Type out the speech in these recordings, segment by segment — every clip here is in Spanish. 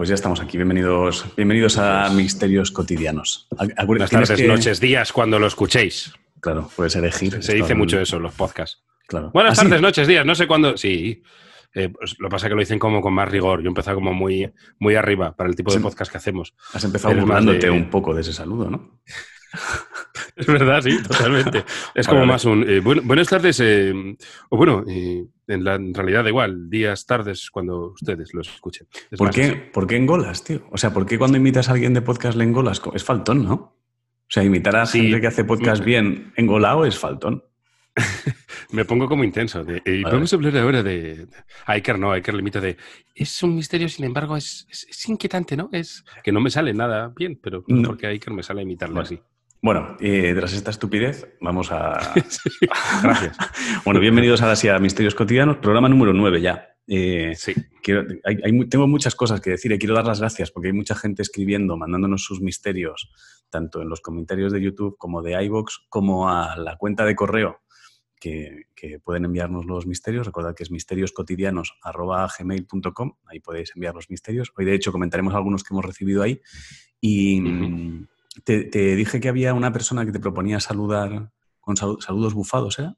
Pues ya estamos aquí. Bienvenidos, bienvenidos a Misterios Cotidianos. Buenas tardes, noches, días, cuando lo escuchéis. Claro, puedes elegir. Se, dice mucho eso los podcasts. Claro. Buenas ah, tardes, noches, días, no sé cuándo. Sí. Eh, pues, lo pasa que lo dicen como con más rigor. Yo he como muy, muy arriba para el tipo de em- podcast que hacemos. Has empezado burlándote un poco de ese saludo, ¿no? Es verdad, sí, totalmente. Es como más un. Eh, buenas tardes, eh, o bueno, eh, en, la, realidad igual, días, tardes, cuando ustedes lo escuchen. ¿Por, qué, ¿Por qué, engolas, tío? O sea, ¿por qué cuando imitas a alguien de podcast le engolas? Es faltón, ¿no? O sea, imitar a alguien que hace podcast mm. bien engolado es faltón. Me pongo como intenso. y eh, a hablar ahora de, Iker, no, Iker limita de... Es un misterio, sin embargo, es, inquietante, ¿no? Es que no me sale nada bien, pero porque a Iker me sale imitarlo así. Bueno, tras esta estupidez, vamos a. gracias. bueno, bienvenidos a Misterios Cotidianos, programa número nueve ya. Eh, sí. Quiero, tengo muchas cosas que decir y quiero dar las gracias porque hay mucha gente escribiendo, mandándonos sus misterios, tanto en los comentarios de YouTube como de iBox, como a la cuenta de correo que, pueden enviarnos los misterios. Recordad que es misterioscotidianos.gmail.com, ahí podéis enviar los misterios. Hoy, de hecho, comentaremos algunos que hemos recibido ahí. Y. Te, dije que había una persona que te proponía saludar con saludos, bufados, ¿eh?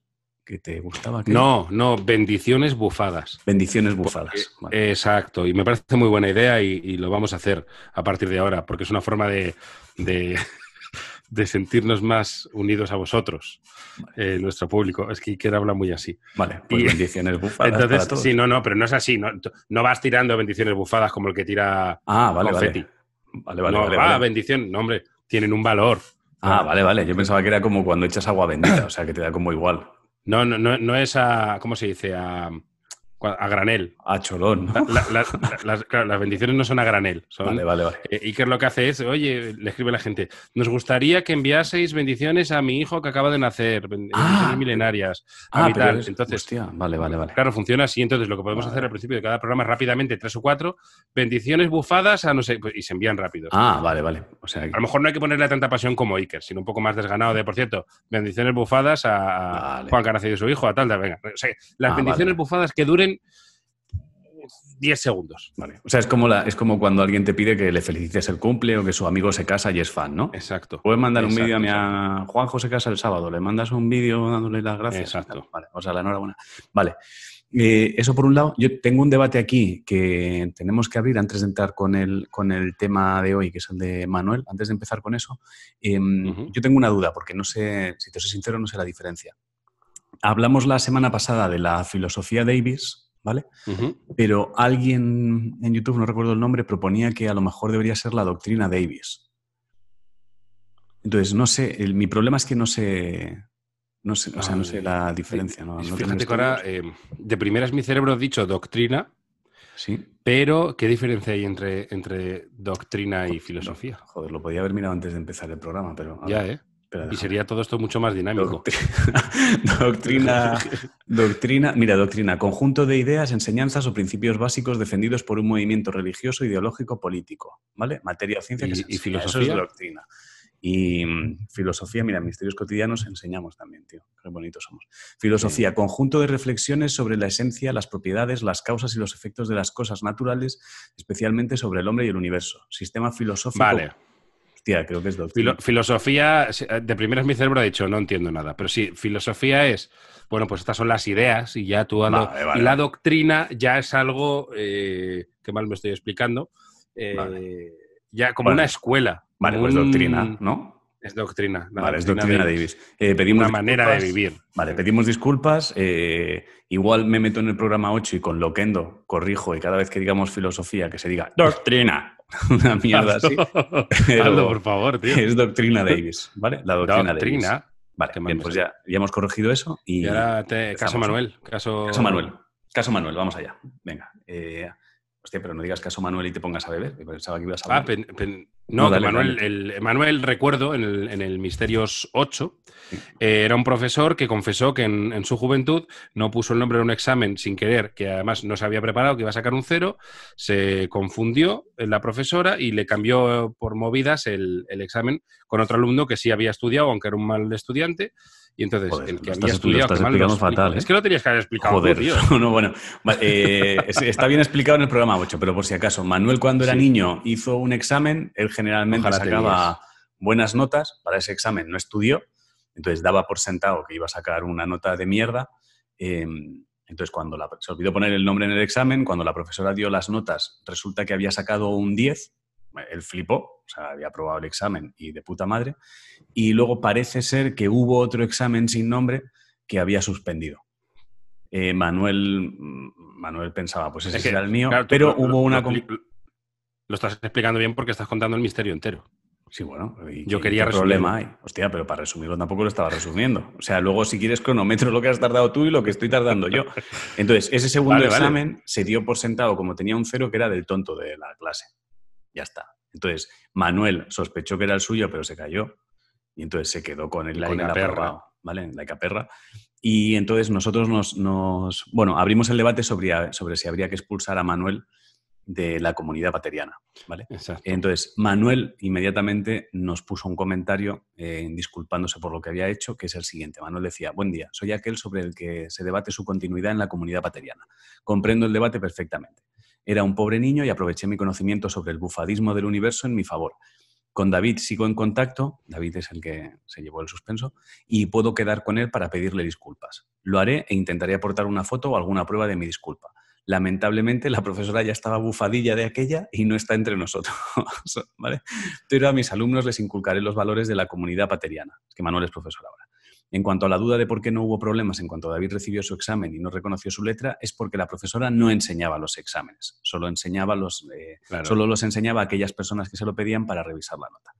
Que te gustaba. No, no, bendiciones bufadas. Bendiciones bufadas. Exacto, y me parece muy buena idea y, lo vamos a hacer a partir de ahora, porque es una forma de, sentirnos más unidos a vosotros, eh, nuestro público. Es que Iker habla muy así. Vale, pues bendiciones bufadas. sí, no, no, pero no es así. No, vas tirando bendiciones bufadas como el que tira ah, vale, Vale. Vale, ah, bendición. No, hombre, tienen un valor. Ah, ah, vale, vale. Yo pensaba que era como cuando echas agua bendita, o sea, que te da como igual. No, no, no, no es a, ¿cómo se dice? A, a granel. A cholón. las, bendiciones no son a granel. vale, vale, vale. Eh, Iker lo que hace es, oye, le escribe a la gente, nos gustaría que enviaseis bendiciones a mi hijo que acaba de nacer, ah, milenarias, ah, entonces, vale, vale, vale. Claro, funciona así. Entonces, lo que podemos hacer al principio de cada programa es rápidamente, tres o cuatro, bendiciones bufadas a no sé, pues, y se envían rápido. Ah, vale, vale. O A lo mejor no hay que ponerle tanta pasión como Iker, sino un poco más desganado de, por cierto, bendiciones bufadas a Juan que y su hijo, a tal, de venga. las ah, bendiciones bufadas que duren 10 segundos. Vale. O sea, es como, la, es como cuando alguien te pide que le felicites el cumple o que su amigo se casa y es fan, ¿no? Exacto. Puedes mandar un vídeo a mi a Juan José Casa el sábado, le mandas un vídeo dándole las gracias. Exacto. Vale, o sea, la enhorabuena. Vale. Eh, eso por un lado, yo tengo un debate aquí que tenemos que abrir antes de entrar con el, con el tema de hoy, que es el de Manuel, antes de empezar con eso. Em, yo tengo una duda, porque no sé, si te soy sincero, no sé la diferencia. Hablamos la semana pasada de la filosofía Davis, ¿vale? Pero alguien en YouTube, no recuerdo el nombre, proponía que a lo mejor debería ser la doctrina Davis. Entonces, no sé, mi problema es que no sé, no sé, o sea, no sé la diferencia. No, no Fíjate que eh, de primeras mi cerebro ha dicho doctrina, sí. pero ¿qué diferencia hay entre, entre doctrina y filosofía? Joder, lo podía haber mirado antes de empezar el programa, pero... Ya, ¿eh? y sería todo esto mucho más dinámico. Doctrina, doctrina, mira, doctrina, conjunto de ideas, enseñanzas o principios básicos defendidos por un movimiento religioso, ideológico, político, ¿vale? Materia o ciencia y, filosofía. doctrina. Y mm, filosofía, mira, misterios cotidianos enseñamos también, tío. Qué bonitos somos. Filosofía, conjunto de reflexiones sobre la esencia, las propiedades, las causas y los efectos de las cosas naturales, especialmente sobre el hombre y el universo. Sistema filosófico. Vale Tía, creo que es doctrina. filosofía, eh, de primeras mi cerebro ha dicho, no entiendo nada, pero sí, filosofía es, bueno, pues estas son las ideas y ya tú la doctrina ya es algo, eh, que mal me estoy explicando, eh, ya como una escuela. Vale, pues doctrina, ¿no? Es doctrina. vale, es doctrina Davis. Eh, pedimos Una manera de vivir. Vale, pedimos disculpas. Eh, igual me meto en el programa 8 y con Loquendo corrijo y cada vez que digamos filosofía que se diga doctrina. Una mierda así. por favor, Es doctrina Davis, ¿vale? La doctrina, Davis. Vale, pues ya, hemos corregido eso y... Caso Manuel. Caso... Manuel. Caso Manuel, vamos allá. Venga. Eh, hostia, pero no digas caso Manuel y te pongas a beber. Pensaba que ibas a ah, no, que Manuel, el, Manuel, recuerdo, en el, Misterios 8, eh, era un profesor que confesó que en, su juventud no puso el nombre en un examen sin querer, que además no se había preparado, que iba a sacar un cero, se confundió la profesora y le cambió por movidas el examen con otro alumno que sí había estudiado, aunque era un mal estudiante, y entonces, el que estás, estudiado, fatal, Es ¿eh? que lo tenías que haber explicado. Joder, no, bueno. Eh, está bien explicado en el programa 8, pero por si acaso, Manuel cuando era niño hizo un examen, él generalmente sacaba buenas notas para ese examen, no estudió, entonces daba por sentado que iba a sacar una nota de mierda. Em, entonces, cuando la, se olvidó poner el nombre en el examen, cuando la profesora dio las notas, resulta que había sacado un 10 él flipó, o sea, había aprobado el examen y de puta madre. Y luego parece ser que hubo otro examen sin nombre que había suspendido. Eh, Manuel, mm, Manuel pensaba, pues ese era el mío, pero hubo una... Lo, estás explicando bien porque estás contando el misterio entero. Sí, bueno, yo quería resumir. problema hay? Hostia, pero para resumirlo tampoco lo estaba resumiendo. O sea, luego si quieres cronometro lo que has tardado tú y lo que estoy tardando yo. Entonces, ese segundo examen se dio por sentado como tenía un cero que era del tonto de la clase. Ya está. Entonces, Manuel sospechó que era el suyo, pero se cayó. Y entonces se quedó con el, like perra. Y entonces nosotros nos, bueno, abrimos el debate sobre, sobre si habría que expulsar a Manuel de la comunidad pateriana. ¿vale? Entonces, Manuel inmediatamente nos puso un comentario eh, disculpándose por lo que había hecho, que es el siguiente. Manuel decía, buen día, soy aquel sobre el que se debate su continuidad en la comunidad pateriana. Comprendo el debate perfectamente. Era un pobre niño y aproveché mi conocimiento sobre el bufadismo del universo en mi favor. Con David sigo en contacto, David es el que se llevó el suspenso, y puedo quedar con él para pedirle disculpas. Lo haré e intentaré aportar una foto o alguna prueba de mi disculpa. Lamentablemente, la profesora ya estaba bufadilla de aquella y no está entre nosotros, ¿vale? Pero a mis alumnos les inculcaré los valores de la comunidad pateriana, que Manuel es profesor ahora. En cuanto a la duda de por qué no hubo problemas en cuanto David recibió su examen y no reconoció su letra, es porque la profesora no enseñaba los exámenes, solo, enseñaba los, eh, los enseñaba a aquellas personas que se lo pedían para revisar la nota.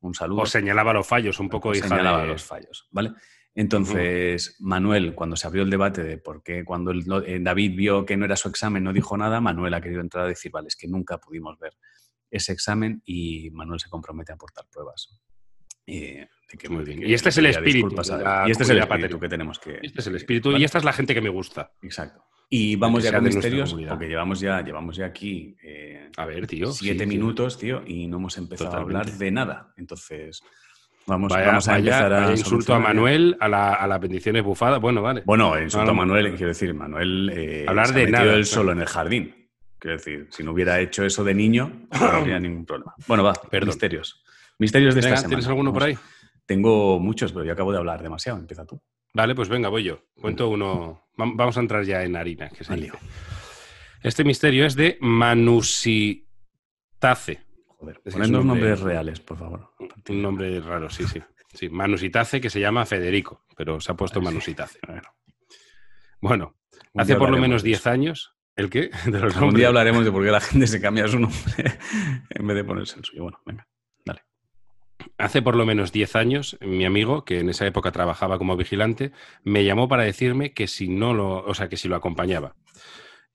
Un saludo. O señalaba los fallos, un poco hija Señalaba los fallos, ¿vale? Entonces, Manuel, cuando se abrió el debate de por qué, cuando eh, David vio que no era su examen, no dijo nada, Manuel ha querido entrar a decir, vale, es que nunca pudimos ver ese examen y Manuel se compromete a aportar pruebas eh, que, Muy bien. y este es el espíritu. y este es el espíritu que tenemos que. Este es el espíritu y esta es la gente que me gusta. Exacto. Y vamos ya con misterios, porque llevamos ya, llevamos ya aquí. Eh, a ver, tío. Siete minutos, tío. y no hemos empezado a hablar de nada. Entonces. Vamos, vamos a empezar a. insulto a Manuel, a, la, a las bendiciones Bueno, vale. Bueno, insulto a Manuel, quiero decir, Manuel. Eh, hablar de nada. él solo en el jardín. Quiero decir, si no hubiera hecho eso de niño, no habría ningún problema. Bueno, va, Perdón. misterios. Misterios de ¿Tienes alguno por ahí? Tengo muchos, pero yo acabo de hablar demasiado. Empieza tú. Vale, pues venga, voy yo. Cuento uno. Vamos a entrar ya en harina, que Este misterio es de Manusitace. Joder, ponednos nombres reales, por favor. Un nombre raro, sí, sí. sí. Manusitace, que se llama Federico, pero se ha puesto Manusitace. Bueno, hace por lo menos 10 años, ¿El qué? Un día hablaremos de por qué la gente se cambia su nombre en vez de ponerse el suyo. Bueno, venga. Hace por lo menos 10 años, mi amigo, que en esa época trabajaba como vigilante, me llamó para decirme que si no lo, o sea, que si lo acompañaba,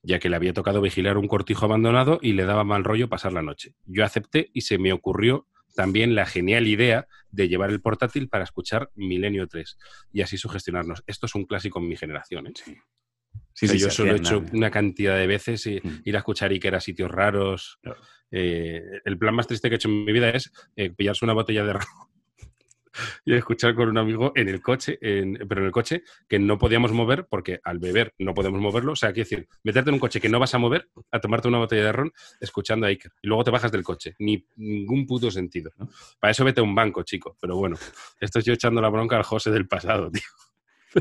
ya que le había tocado vigilar un cortijo abandonado y le daba mal rollo pasar la noche. Yo acepté y se me ocurrió también la genial idea de llevar el portátil para escuchar Milenio 3 y así sugestionarnos. Esto es un clásico en mi generación. ¿eh? Sí, yo solo he hecho una cantidad de veces mm. ir a escuchar Iker a sitios raros. Eh, el plan más triste que he hecho en mi vida es eh, pillarse una botella de ron y escuchar con un amigo en el coche, pero en el coche que no podíamos mover porque al beber no podemos moverlo. O sea, quiero decir, meterte en un coche que no vas a mover, a tomarte una botella de ron escuchando a Iker. Y luego te bajas del coche. Ni ningún puto sentido. Para eso vete a un banco, chico. Pero bueno, esto es yo echando la bronca al José del pasado, tío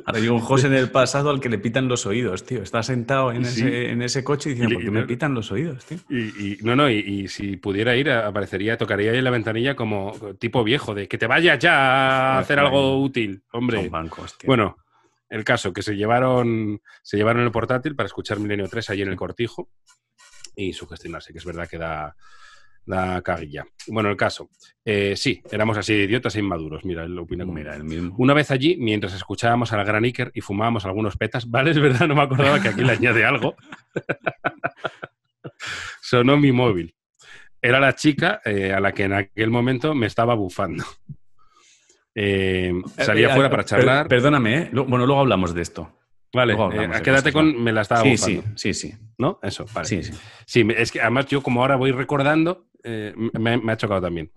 había un José en el pasado al que le pitan los oídos, tío. Está sentado en, ese, coche y diciendo, ¿por qué me pitan los oídos, tío? Y, no, no, y, si pudiera ir, aparecería, tocaría ahí en la ventanilla como tipo viejo de que te vayas ya a hacer algo útil, hombre. Son Bueno, el caso, que se llevaron, se llevaron el portátil para escuchar Milenio 3 allí en el cortijo y sugestionarse, que es verdad que da la carrilla. Bueno, el caso. Eh, sí, éramos así de idiotas e inmaduros. Mira, él opina como era mismo. Una vez allí, mientras escuchábamos al gran Iker y fumábamos algunos petas, vale, es verdad, no me acordaba que aquí le añade algo. Sonó mi móvil. Era la chica eh, a la que en aquel momento me estaba bufando. Eh, salía fuera para charlar. Perdóname, perdóname, bueno, luego hablamos de esto. Vale, quédate con me la estaba sí, bufando. Sí, sí, sí. ¿No? Eso, vale. Sí, sí. sí, es que además yo como ahora voy recordando, eh, me, ha chocado también.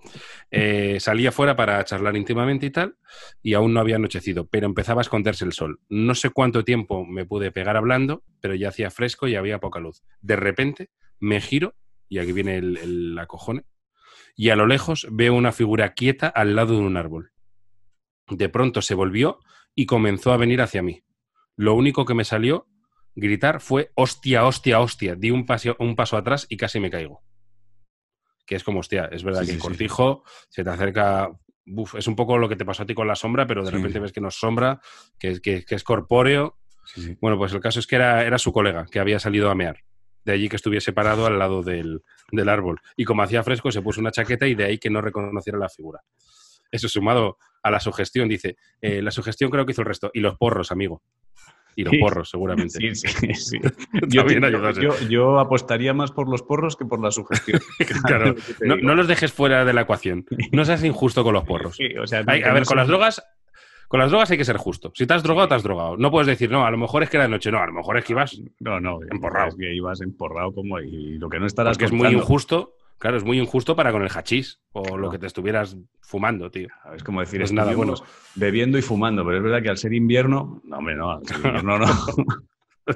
Eh, salía fuera para charlar íntimamente y tal, y aún no había anochecido, pero empezaba a esconderse el sol. No sé cuánto tiempo me pude pegar hablando, pero ya hacía fresco y había poca luz. De repente me giro, y aquí viene el, la cojone, y a lo lejos veo una figura quieta al lado de un árbol. De pronto se volvió y comenzó a venir hacia mí. Lo único que me salió gritar fue hostia, hostia, hostia. Di un, un paso atrás y casi me caigo que es como, hostia, es verdad que el Cortijo se te acerca es un poco lo que te pasó a ti con la sombra, pero de repente ves que no es sombra, que, es corpóreo. Bueno, pues el caso es que era, era, su colega, que había salido a mear. De allí que estuviese parado al lado del, árbol. Y como hacía fresco, se puso una chaqueta y de ahí que no reconociera la figura. Eso sumado a la sugestión, dice. Eh, la sugestión creo que hizo el resto. Y los porros, amigo los porros, seguramente. yo, apostaría más por los porros que por la sugestión. claro, no, los dejes fuera de la ecuación. No seas injusto con los porros. a ver, con las drogas con las drogas hay que ser justo. Si te has drogado, te has drogado. No puedes decir, no, a lo mejor es que era de noche. No, a lo mejor es que ibas no, no, emporrado. Es que ibas emporrado como y lo que no estarás Porque es muy injusto Claro, es muy injusto para con el hachís o lo que te estuvieras fumando, tío. Es como decir, es pues nada bueno. Bebiendo y fumando, pero es verdad que al ser invierno, hombre, no, no, no. al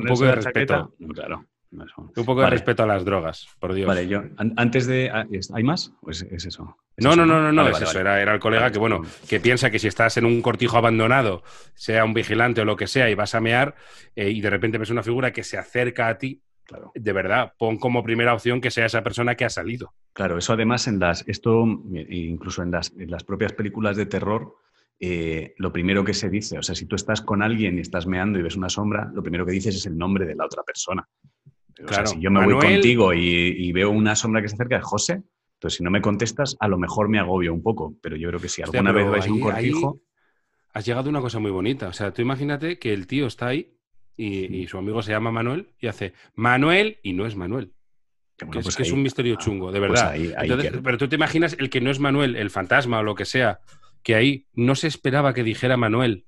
un poco de respeto. claro. Un poco de respeto a las drogas, por Dios. Vale, yo, antes de. Ah, ¿Hay más? Pues es eso. no, no, no, no, no, es eso. Era, era, el colega que, bueno, que piensa que si estás en un cortijo abandonado, sea un vigilante o lo que sea, y vas a mear, eh, y de repente ves una figura que se acerca a ti, de verdad, pon como primera opción que sea esa persona que ha salido. Claro, eso además en las, esto e incluso en las, las propias películas de terror, eh, lo primero que se dice, o sea, si tú estás con alguien y estás meando y ves una sombra, lo primero que dices es el nombre de la otra persona. claro, si yo me voy contigo y, veo una sombra que se acerca, de José, entonces si no me contestas, a lo mejor me agobio un poco, pero yo creo que si alguna vez vais un cortijo... has llegado a una cosa muy bonita. O sea, tú imagínate que el tío está ahí y, su amigo se llama Manuel y hace Manuel y no es Manuel. que, es, pues un misterio ah, chungo, de pues verdad. pero tú te imaginas el que no es Manuel, el fantasma o lo que sea, que ahí no se esperaba que dijera Manuel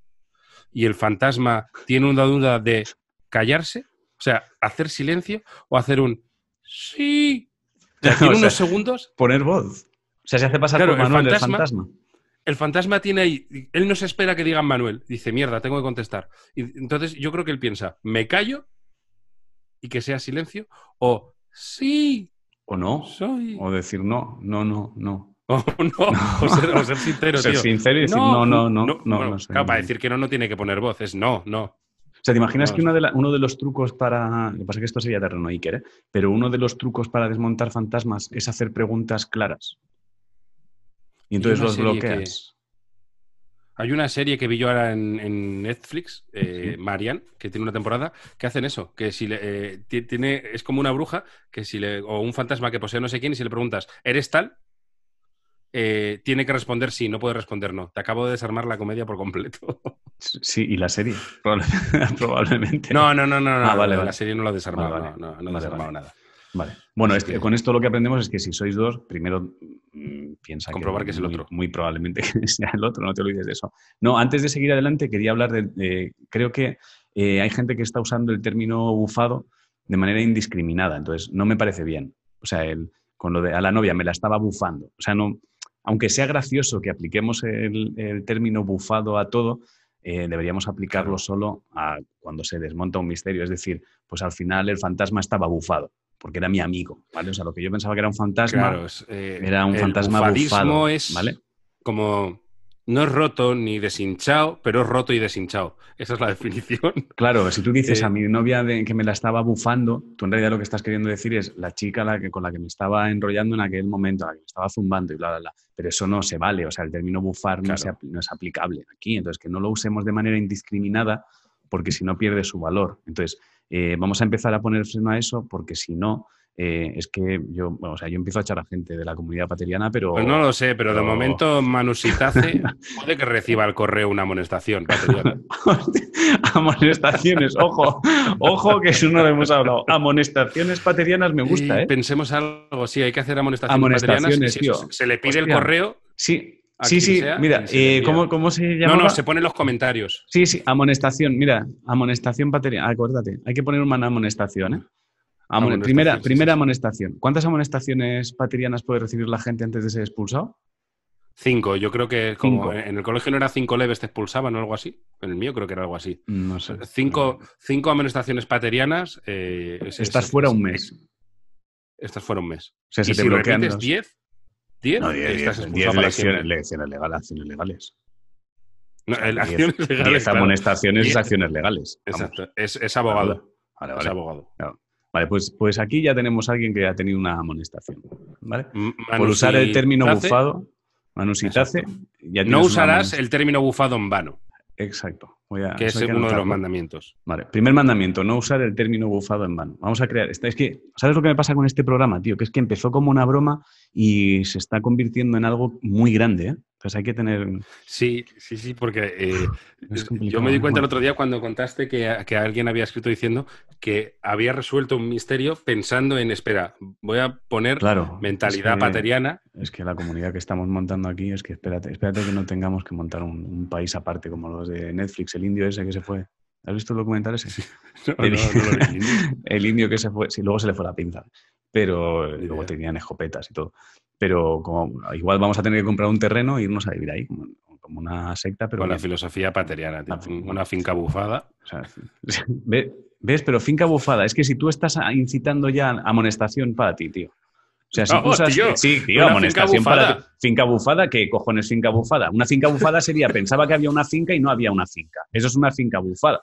y el fantasma tiene una duda de callarse, o sea, hacer silencio o hacer un sí. en unos segundos. Poner voz. O sea, se hace pasar por Manuel El fantasma el fantasma tiene ahí, él no se espera que digan Manuel, dice, mierda, tengo que contestar. Y entonces yo creo que él piensa, me callo y que sea silencio, o sí. O no. O decir no, no, no, no. O no, O, ser, sincero. ser sincero y decir no, no, no, no. para decir que no, no tiene que poner voz, es no, no. O sea, ¿te imaginas que una de uno de los trucos para. Lo que pasa es que esto sería terreno Iker, ¿eh? pero uno de los trucos para desmontar fantasmas es hacer preguntas claras. Y entonces los bloqueas. Hay una serie que vi yo ahora en, Netflix, eh, Marian, que tiene una temporada, que hacen eso, que si le, eh, tiene, es como una bruja, que si le, o un fantasma que posee no sé quién, y si le preguntas, ¿eres tal? Eh, tiene que responder sí, no puede responder no. Te acabo de desarmar la comedia por completo. Sí, y la serie, probablemente. no, no, no, no. no ah, la serie no la ha desarmado, no, no, no ha desarmado nada. Vale. Bueno, con esto lo que aprendemos es que si sois dos, primero mm, piensa Comprobar que, es el otro. Muy probablemente que sea el otro, no te olvides de eso. No, antes de seguir adelante quería hablar de... Eh, creo que eh, hay gente que está usando el término bufado de manera indiscriminada, entonces no me parece bien. O sea, el, con lo de a la novia me la estaba bufando. O sea, no, aunque sea gracioso que apliquemos el, término bufado a todo, eh, deberíamos aplicarlo solo a cuando se desmonta un misterio. Es decir, pues al final el fantasma estaba bufado porque era mi amigo, ¿vale? O sea, lo que yo pensaba que era un fantasma, claro, eh, era un el fantasma bufado, es ¿vale? como no es roto ni deshinchado, pero es roto y deshinchado. Esa es la definición. Claro, si tú dices eh, a mi novia de, que me la estaba bufando, tú en realidad lo que estás queriendo decir es la chica la que, con la que me estaba enrollando en aquel momento, la que me estaba zumbando y bla, bla, bla. Pero eso no se vale, o sea, el término bufar no, no, es aplicable aquí. Entonces, que no lo usemos de manera indiscriminada porque si no pierde su valor. Entonces, eh, vamos a empezar a poner freno a eso porque si no, eh, es que yo, bueno, o sea, yo empiezo a echar a gente de la comunidad pateriana, pero... Pues no lo sé, pero, de momento Manusitace puede que reciba el correo una amonestación pateriana. amonestaciones, ojo, ojo, que eso no lo hemos hablado. Amonestaciones paterianas me gusta, ¿eh? Pensemos algo, sí, hay que hacer amonestaciones, paterianas. se le pide el correo... Sí, sí, sí, mira, eh, ¿cómo, se llama? No, no, se ponen los comentarios. Sí, sí, amonestación, mira, amonestación pateriana. acuérdate, hay que poner una amonestación, ¿eh? ah, primera, primera amonestación. ¿Cuántas amonestaciones paterianas puede recibir la gente antes de ser expulsado? Cinco, yo creo que en el colegio no era cinco leves, te expulsaban o algo así. En el mío creo que era algo así. Cinco, amonestaciones paterianas. Estas eh, Estás fuera un mes. Estas fuera un mes. O sea, se te si repites diez, ¿10? No, 10, estás 10 el legales, acciones legales. No, acciones legales. amonestaciones es acciones legales. Exacto. Es, es abogado. Vale, vale, Es abogado. Vale, pues, pues aquí ya tenemos a alguien que ha tenido una amonestación. ¿vale? Por usar el término bufado, manusitace. no usarás el término bufado en vano. Exacto. Voy a, que es uno de los mandamientos. Vale. Primer mandamiento, no usar el término bufado en vano. Vamos a crear. Es que, ¿sabes lo que me pasa con este programa, tío? Que es que empezó como una broma y se está convirtiendo en algo muy grande. ¿eh? Entonces hay que tener... Sí, sí, sí, porque eh, yo me di cuenta el otro día cuando contaste que, alguien había escrito diciendo que había resuelto un misterio pensando en, espera, voy a poner mentalidad pateriana. Es que la comunidad que estamos montando aquí es que espérate, espérate que no tengamos que montar un país aparte como los de Netflix, el indio ese que se fue. ¿Has visto el documental ese? el, indio que se fue, sí, luego se le fue la pinza, pero luego tenían escopetas y todo. Pero como, igual vamos a tener que comprar un terreno e irnos a vivir ahí, como, una secta. pero Con la filosofía pateriana, una finca bufada. ¿Ves? Pero finca bufada, es que si tú estás incitando ya amonestación para ti, tío. O sea, si tú tío, sí, tío, amonestación finca para finca bufada, ¿qué cojones finca bufada? Una finca bufada sería, pensaba que había una finca y no había una finca. Eso es una finca bufada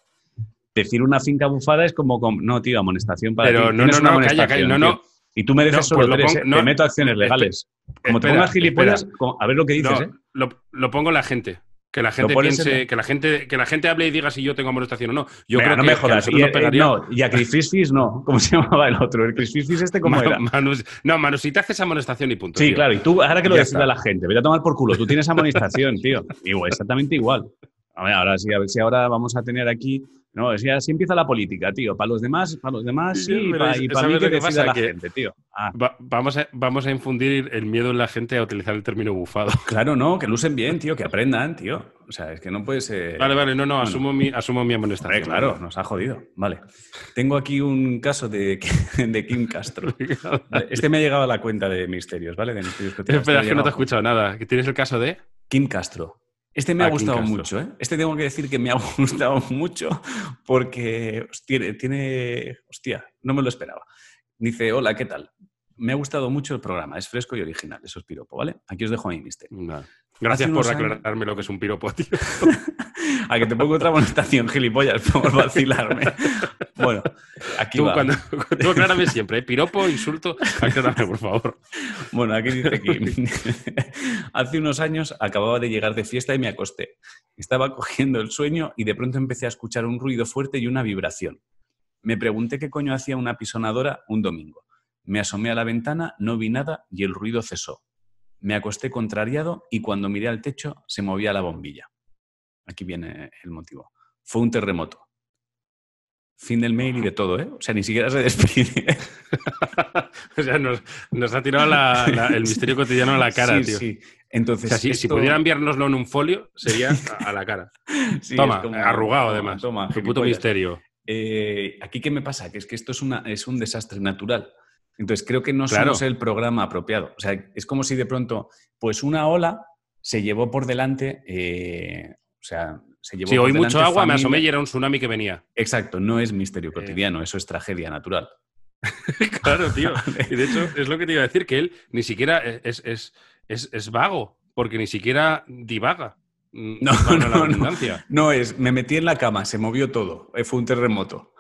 decir una finca bufada es como, no, tío, amonestación para Pero ti. No, no, no, calla, calla, Y tú me dejas solo pues meto acciones este, legales. Este, como te pongas gilipollas, a ver lo que dices, ¿eh? Lo, pongo la gente. Que la gente piense, en... que la gente, que la gente hable y diga si yo tengo amonestación o no. Yo creo no que, me jodas. y, pegaría... no, y a no. ¿Cómo se llamaba el otro? El Chris este cómo era. no, Manu, si te haces amonestación y punto. Sí, claro. Y tú, ahora que lo decida la gente, voy a tomar por culo. Tú tienes amonestación, tío. Igual, exactamente igual. A ver, ahora sí, a ver si ahora vamos a tener aquí no, es así empieza la política, tío. Para los demás, para los demás y para mí que, que pasa? la que gente, tío. Ah. vamos, a, vamos a infundir el miedo en la gente a utilizar el término bufado. Claro, no, que lucen bien, tío, que aprendan, tío. O sea, es que no puede ser... Vale, vale, no, no, asumo, mi, asumo mi amonestación. claro, nos ha jodido. Vale. Tengo aquí un caso de, de Kim Castro. este me ha llegado a la cuenta de misterios, ¿vale? De misterios que que no te he escuchado nada. ¿Tienes el caso de...? Kim Castro. Este me ha gustado mucho, ¿eh? Este tengo que decir que me ha gustado mucho porque tiene, tiene, hostia, no me lo esperaba. Dice, hola, ¿qué tal? Me ha gustado mucho el programa, es fresco y original, eso es piropo, ¿vale? Aquí os dejo a mi mister. Gracias por aclararme lo que es un piropo, tío. a que te pongo otra manifestación, gilipollas, por vacilarme. Bueno, aquí Cuando, tú aclárame siempre, ¿eh? piropo, insulto, aclárame, por favor. Bueno, aquí dice aquí. Hace unos años acababa de llegar de fiesta y me acosté. Estaba cogiendo el sueño y de pronto empecé a escuchar un ruido fuerte y una vibración. Me pregunté qué coño hacía una pisonadora un domingo. Me asomé a la ventana, no vi nada y el ruido cesó. Me acosté contrariado y cuando miré al techo se movía la bombilla. Aquí viene el motivo. Fue un terremoto. Fin del mail y de todo, ¿eh? O sea, ni siquiera se despide. o sea, nos, ha tirado el misterio cotidiano a la cara, tío. Sí. Entonces, si, pudieran enviárnoslo en un folio, sería a, la cara. toma, arrugado además. Toma, tu puto misterio. Eh, ¿Aquí qué me pasa? Que es que esto es un desastre natural. Entonces, creo que no es somos el programa apropiado. O sea, es como si de pronto, pues una ola se llevó por delante, eh, o sea, se llevó sí, hoy mucho agua, me asomé y era un tsunami que venía. Exacto, no es misterio eh. cotidiano, eso es tragedia natural. claro, tío. Y de hecho, es lo que te iba a decir, que él ni siquiera e, es, es vago, porque ni siquiera divaga. Mm, no, no, no, no, es, me metí en la cama, se movió todo, eh, fue un terremoto.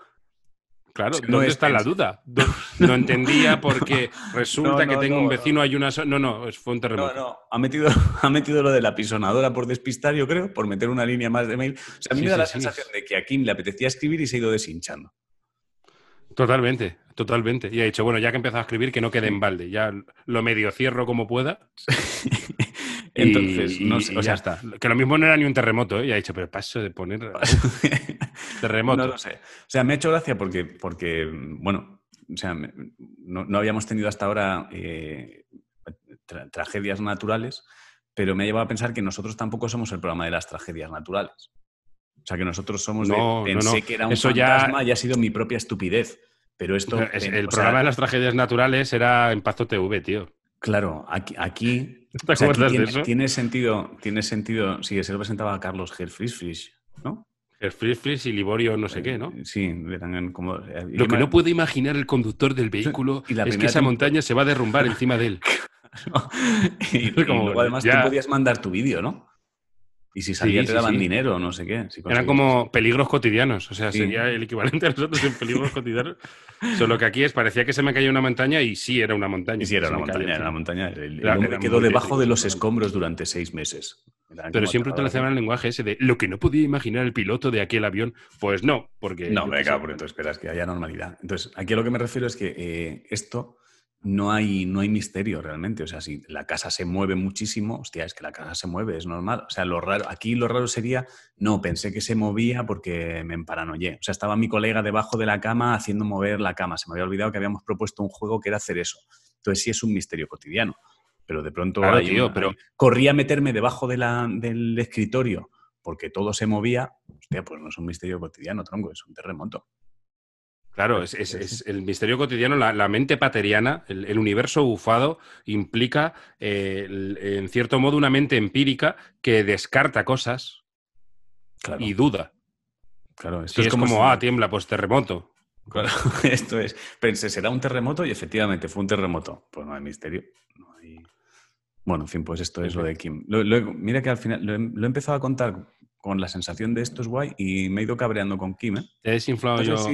Claro, ¿dónde no está la duda? No, entendía porque resulta que tengo un vecino, hay una... No, no, fue un terremoto. No, no, ha metido, ha metido lo de la pisonadora por despistar, yo creo, por meter una línea más de mail. O sea, a mí me da la sensación de que a Kim le apetecía escribir y se ha ido deshinchando. Totalmente, totalmente. Y ha dicho, bueno, ya que empezado a escribir, que no quede en balde, ya lo medio cierro como pueda. Entonces, no sé, o sea, está. que lo mismo no era ni un terremoto, ¿eh? y ha dicho, pero paso de poner terremoto. No lo sé. O sea, me ha hecho gracia porque, porque bueno, o sea, no, habíamos tenido hasta ahora eh, tragedias naturales, pero me ha llevado a pensar que nosotros tampoco somos el programa de las tragedias naturales. O sea, que nosotros somos de, pensé que era un Eso fantasma ya... y ha sido mi propia estupidez. Pero esto... el programa de las tragedias naturales era en TV, tío. Claro, aquí, aquí tiene, sentido, tiene sentido, sí, se lo presentaba a Carlos Gerfrisfrisch, ¿no? Frischfisch y Liborio no sé qué, ¿no? Eh, sí, como... Eh, lo que no puede imaginar el conductor del vehículo la es que esa montaña se va a derrumbar encima de él. y, luego, además tú podías mandar tu vídeo, ¿no? Y si salía te daban dinero o no sé qué. Eran como peligros cotidianos, o sea, sería el equivalente a nosotros en peligros cotidianos. Solo que aquí es, parecía que se me cayó una montaña y sí era una montaña. sí era una montaña, montaña. quedó debajo de los escombros durante seis meses. Pero siempre te en el lenguaje ese de lo que no podía imaginar el piloto de aquel avión. Pues no, porque... No, venga, por entonces esperas que haya normalidad. Entonces, aquí a lo que me refiero es que eh, esto no hay, no hay misterio realmente. O sea, si la casa se mueve muchísimo, hostia, es que la casa se mueve, es normal. O sea, lo raro, aquí lo raro sería, no, pensé que se movía porque me emparanoyé. O sea, estaba mi colega debajo de la cama haciendo mover la cama. Se me había olvidado que habíamos propuesto un juego que era hacer eso. Entonces sí es un misterio cotidiano. Pero de pronto corría pero... corrí a meterme debajo del escritorio porque todo se movía. Hostia, pues no es un misterio cotidiano, tronco, es un terremoto. Claro, es, el misterio cotidiano, la, mente pateriana, el, universo bufado, implica, eh, en cierto modo, una mente empírica que descarta cosas y duda. Claro, esto es, como, ah, tiembla, pues terremoto. Claro, esto es. Pensé, será un terremoto y efectivamente fue un terremoto. Pues no hay misterio. Bueno, en fin, pues esto es lo de Kim. mira que al final lo he, empezado a contar con la sensación de esto es guay y me he ido cabreando con Kim. ¿eh? Te yo.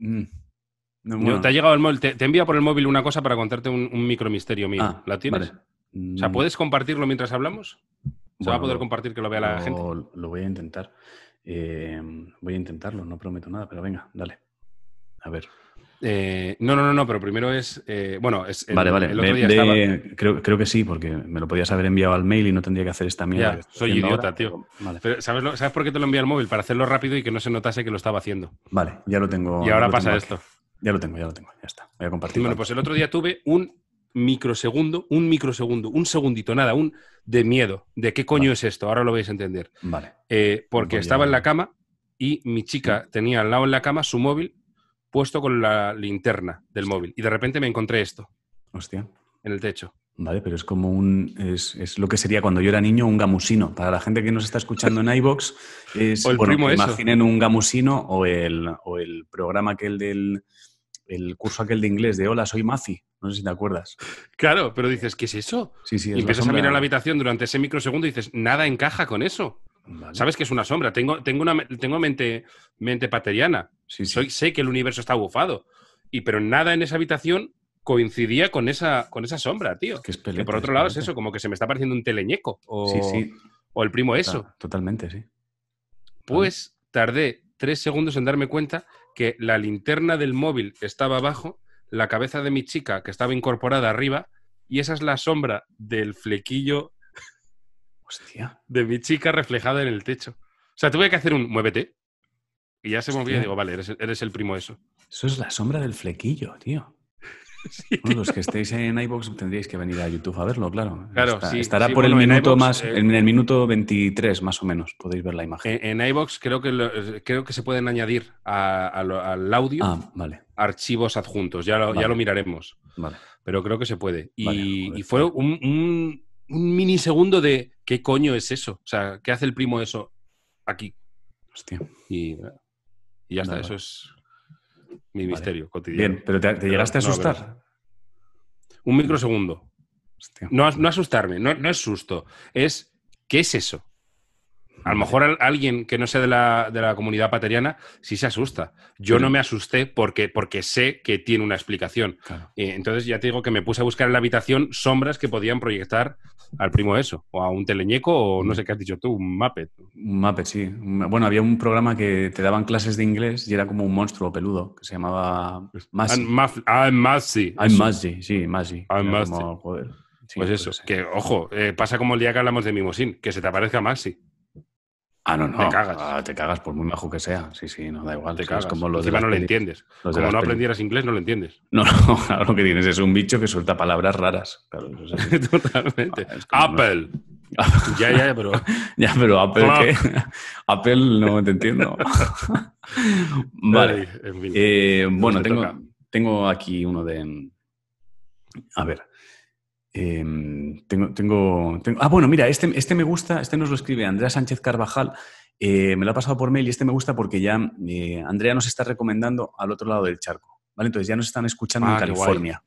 Mm. te ha llegado el móvil, te, envía por el móvil una cosa para contarte un, micro misterio mío. Ah, ¿La tienes? O sea, mm. ¿puedes compartirlo mientras hablamos? ¿Se va a poder compartir que lo vea la gente? Lo voy a intentar. Eh, voy a intentarlo, no prometo nada, pero venga, dale. A ver. Eh, no, no, no, no, pero primero es. Eh, bueno, es. El, vale, vale. creo, que sí, porque me lo podías haber enviado al mail y no tendría que hacer esta mierda. soy idiota, tío. ¿sabes, por qué te lo envié al móvil? Para hacerlo rápido y que no se notase que lo estaba haciendo. Vale, ya lo tengo. Y ahora pasa esto. Ya lo tengo, ya lo tengo, ya está. Voy a compartirlo. Bueno, pues el otro día tuve un microsegundo, un microsegundo, un segundito, nada, un de miedo. ¿De qué coño es esto? Ahora lo vais a entender. Vale. Eh, porque estaba en la cama y mi chica tenía al lado en la cama su móvil puesto con la linterna del móvil. Y de repente me encontré esto. Hostia. En el techo. Vale, pero es como un. Es, lo que sería cuando yo era niño un gamusino. Para la gente que nos está escuchando en iBox, es. imaginen un gamusino o el, programa aquel del. El curso aquel de inglés de Hola, soy mafi No sé si te acuerdas. Claro, pero dices, ¿qué es eso? Sí, sí, y empiezas a mirar la habitación durante ese microsegundo y dices, nada encaja con eso. Sabes que es una sombra. Tengo, tengo, una, tengo mente, mente pateriana. Sí, sé que el universo está bufado. Y pero nada en esa habitación coincidía con esa, con esa sombra, tío. que, por otro lado es eso, como que se me está pareciendo un teleñeco. O, sí, sí. o el primo eso. totalmente, sí. Pues tardé tres segundos en darme cuenta que la linterna del móvil estaba abajo, la cabeza de mi chica, que estaba incorporada arriba, y esa es la sombra del flequillo de mi chica reflejada en el techo. O sea, tuve que hacer un muévete, y ya se movía y digo, vale, eres, el primo eso. Eso es la sombra del flequillo, tío. los que estéis en iBox tendríais que venir a YouTube a verlo, claro. claro estará por el minuto más, eh, en el minuto 23 más o menos, podéis ver la imagen. En, iBox creo que eh, creo que se pueden añadir al audio ah, archivos adjuntos. Ya lo, ya lo miraremos. Vale. Pero creo que se puede. y, fue un, un, un minisegundo de qué coño es eso. O sea, ¿qué hace el primo eso aquí? Hostia. Y eh, y ya está, eso es mi misterio cotidiano. Bien, pero ¿te, llegaste a asustar? un microsegundo. No, asustarme, no, es susto. Es, ¿qué es eso? A lo mejor alguien que no sea de la, de la comunidad pateriana sí se asusta. Yo no me asusté porque, porque sé que tiene una explicación. Eh, entonces ya te digo que me puse a buscar en la habitación sombras que podían proyectar al primo eso, o a un teleñeco, o no mm. sé qué has dicho tú, un Muppet. Un Muppet, sí. Bueno, había un programa que te daban clases de inglés y era como un monstruo peludo que se llamaba Ah, I'm Masi. I'm Masi, sí, Masi. I'm Masi. Pues, pues eso, que ojo, eh, pasa como el día que hablamos de Mimosín, que se te aparezca Masi. Ah, no, no. Te cagas. Ah, te cagas, por muy majo que sea. Sí, sí, no, da igual. Te cagas. como lo Encima de no lo entiendes. como no aprendieras inglés, no lo entiendes. No, no, claro, lo que tienes es un bicho que suelta palabras raras. Totalmente. Ah, Apple. ya, ya, pero... ya, pero Apple, ¿qué? Ah. Apple, no te entiendo. vale. En fin, eh, bueno, tengo, tengo aquí uno de... A ver. Em, tengo, tengo, Ah, bueno, mira, este, este, me gusta, este nos lo escribe Andrea Sánchez Carvajal. Eh, me lo ha pasado por mail y este me gusta porque ya eh, Andrea nos está recomendando al otro lado del charco. ¿vale? Entonces ya nos están escuchando en ah, California.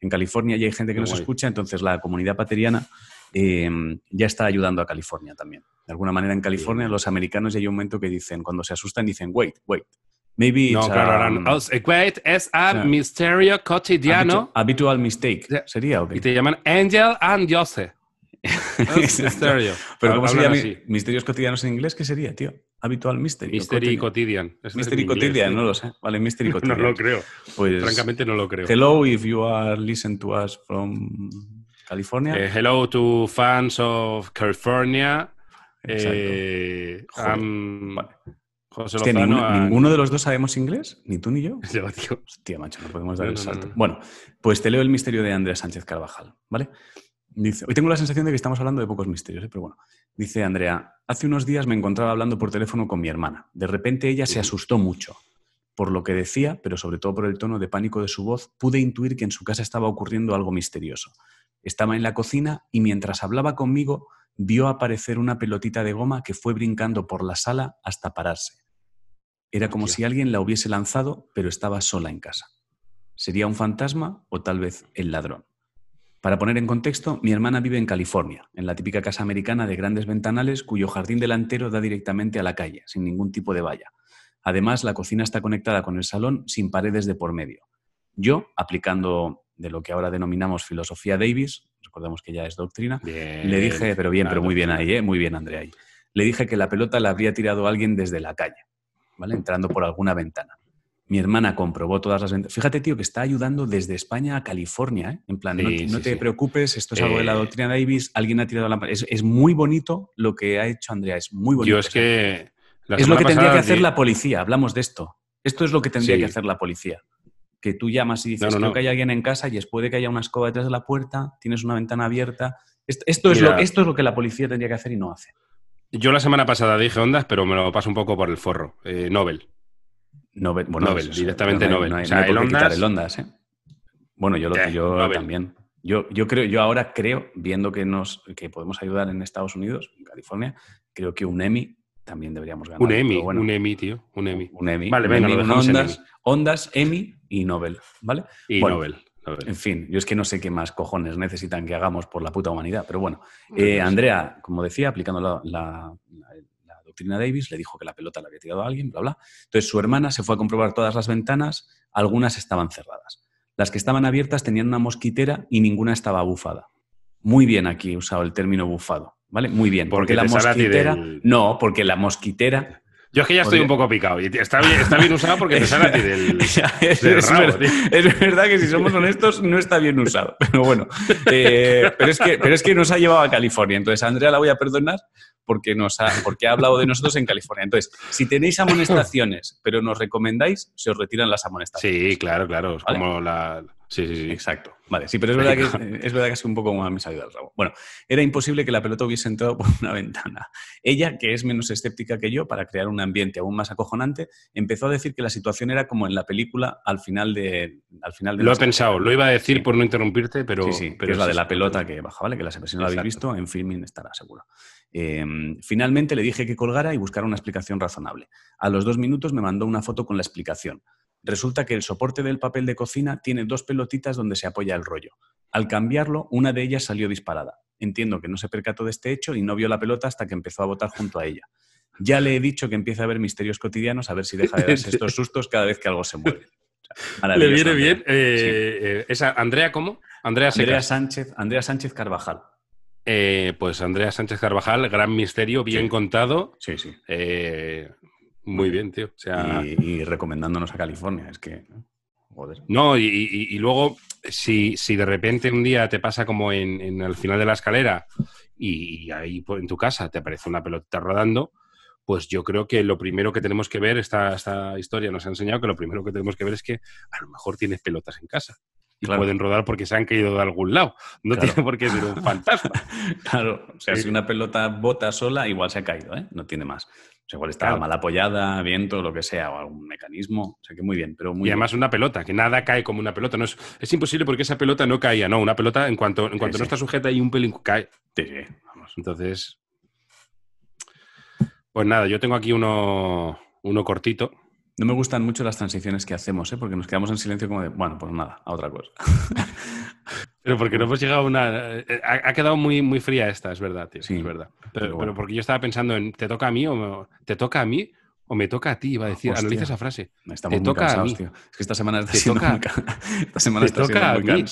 En California ya hay gente que nos escucha, entonces la comunidad pateriana em, ya está ayudando a California también. De alguna manera en California los americanos ya hay un momento que dicen, cuando se asustan, dicen, wait, wait. Maybe no, claro, um, oh, es un misterio cotidiano. Habitual, mistake, sería. Okay. Y te llaman Angel and Jose. misterio. Pero como sería misterios cotidianos en inglés? ¿Qué sería, tío? Habitual mystery. Mystery cotidian. Mystery no lo sé. Vale, mystery cotidian. no lo creo. Pues Francamente no lo creo. Hello if you are listening to us from California. Eh, hello to fans of California. Exacto. Eh, José Hostia, ninguno, de los dos sabemos inglés, ni tú ni yo. tío. Hostia, macho, no podemos dar el salto. bueno, pues te leo el misterio de Andrea Sánchez Carvajal, ¿vale? Dice, hoy tengo la sensación de que estamos hablando de pocos misterios, ¿eh? pero bueno. Dice Andrea, hace unos días me encontraba hablando por teléfono con mi hermana. De repente ella se asustó mucho. Por lo que decía, pero sobre todo por el tono de pánico de su voz, pude intuir que en su casa estaba ocurriendo algo misterioso. Estaba en la cocina y mientras hablaba conmigo, vio aparecer una pelotita de goma que fue brincando por la sala hasta pararse. Era como si alguien la hubiese lanzado, pero estaba sola en casa. Sería un fantasma o tal vez el ladrón. Para poner en contexto, mi hermana vive en California, en la típica casa americana de grandes ventanales cuyo jardín delantero da directamente a la calle, sin ningún tipo de valla. Además, la cocina está conectada con el salón sin paredes de por medio. Yo, aplicando de lo que ahora denominamos filosofía Davis, recordemos que ya es doctrina, le dije, pero bien, pero muy bien ahí, ¿eh? muy bien Andrea ahí. Le dije que la pelota la habría tirado alguien desde la calle. Entrando por alguna ventana. Mi hermana comprobó todas las ventanas. Fíjate, tío, que está ayudando desde España a California, ¿eh? En plan, no, te preocupes, esto es algo de la eh. doctrina Davis, alguien ha tirado la... Es, muy bonito lo que ha hecho Andrea, es muy bonito. es lo que tendría que hacer la policía, hablamos de esto. Esto es lo que tendría que hacer la policía que tú llamas y dices, que hay alguien en casa y después de que haya una escoba detrás de la puerta, tienes una ventana abierta. Esto, es, lo, esto es lo que la policía tendría que hacer y no hace. Yo la semana pasada dije ondas, pero me lo paso un poco por el forro. Eh, Nobel. Nobel, bueno, Nobel, directamente Nobel. No hay, o sea, el, ondas... ondas. ¿eh? Bueno, yo, lo, también. Yo, yo, creo, yo ahora creo, viendo que nos que podemos ayudar en Estados Unidos, en California, creo que un Emmy también deberíamos ganar. Un Emmy, un Emmy, tío, un Emmy. Un Emmy. Vale, venga, lo ondas, ondas, Emmy y Nobel, ¿vale? Y Nobel. En fin, yo es que no sé qué más cojones necesitan que hagamos por la puta humanidad, pero bueno. Eh, Andrea, como decía, aplicando la, doctrina Davis, le dijo que la pelota la había tirado a alguien, bla, bla. Entonces su hermana se fue a comprobar todas las ventanas, algunas estaban cerradas. Las que estaban abiertas tenían una mosquitera y ninguna estaba bufada. Muy bien aquí he usado el término bufado, ¿vale? Muy bien. Porque, la mosquitera... No, porque la mosquitera yo es que ya estoy un poco picado y está bien, usado porque te sale a ti del, es, verdad que si somos honestos no está bien usado, pero bueno. Eh, pero, es que, es que nos ha llevado a California, entonces Andrea la voy a perdonar porque, nos ha, porque ha hablado de nosotros en California. Entonces, si tenéis amonestaciones pero nos recomendáis, se os retiran las amonestaciones. Sí, claro, claro. Es Como la, Sí, sí, sí. Exacto. Vale, sí, pero es verdad que es verdad que ha un poco más me salido del rabo. Bueno, era imposible que la pelota hubiese entrado por una ventana. Ella, que es menos escéptica que yo, para crear un ambiente aún más acojonante, empezó a decir que la situación era como en la película al final de. Al final lo he pensado, lo iba a decir por no interrumpirte, pero. pero es la de la pelota que baja, ¿vale? Que la, si no la habéis visto, en filming estará seguro. Em, finalmente le dije que colgara y buscara una explicación razonable. A los dos minutos me mandó una foto con la explicación resulta que el soporte del papel de cocina tiene dos pelotitas donde se apoya el rollo. Al cambiarlo, una de ellas salió disparada. Entiendo que no se percató de este hecho y no vio la pelota hasta que empezó a botar junto a ella. Ya le he dicho que empieza a ver misterios cotidianos, a ver si deja de darse estos sustos cada vez que algo se mueve. Le viene bien. Eh, eh, ¿Andrea cómo? Andrea, Sánchez, Andrea Sánchez Carvajal. Eh, pues Andrea Sánchez Carvajal, gran misterio, bien contado. Sí, sí. Muy bien, tío. y, recomendándonos a California, es que... Joder. No, y, luego, si, de repente un día te pasa como en, el final de la escalera y, ahí en tu casa te aparece una pelota rodando, pues yo creo que lo primero que tenemos que ver, esta, esta historia nos ha enseñado que lo primero que tenemos que ver es que a lo mejor tienes pelotas en casa. Y pueden rodar porque se han caído de algún lado. No tiene por qué ser un fantasma. claro, o sea, si una pelota bota sola, igual se ha caído, ¿eh? No tiene más. O sea, igual está mal apoyada, viento, lo que sea, o algún mecanismo. O sea, que muy bien, pero muy Y además una pelota, que nada cae como una pelota. No es, imposible porque esa pelota no caía, no. Una pelota, en cuanto, en cuanto no está sujeta y un pelín cae. Entonces. Pues nada, yo tengo aquí uno, uno cortito no me gustan mucho las transiciones que hacemos, ¿eh? porque nos quedamos en silencio como de, bueno, pues nada, a otra cosa. pero porque no hemos llegado a una... Eh, ha, quedado muy, muy fría esta, es verdad, tío. Sí, es verdad. Pero, porque yo estaba pensando en, ¿te toca a mí o me... te toca a mí? O me toca a ti, iba a decir, Hostia. analiza esa frase. te toca a mí. Es que esta semana está te toca... te toca a mí.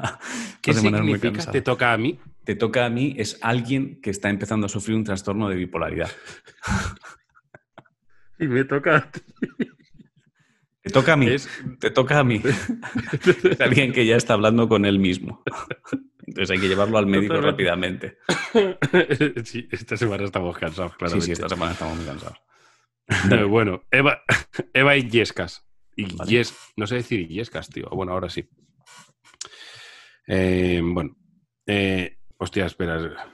¿Qué significa te toca a mí? Te toca a mí es alguien que está empezando a sufrir un trastorno de bipolaridad. Y me toca a Te toca a mí. Te toca a mí. alguien que ya está hablando con él mismo. Entonces hay que llevarlo al médico rápidamente. Sí, esta semana estamos cansados, claro Sí, esta semana estamos muy cansados. bueno, Eva, Eva y Yescas. no sé decir Yescas, tío. Bueno, ahora sí. Eh, bueno. Eh, hostia, espera.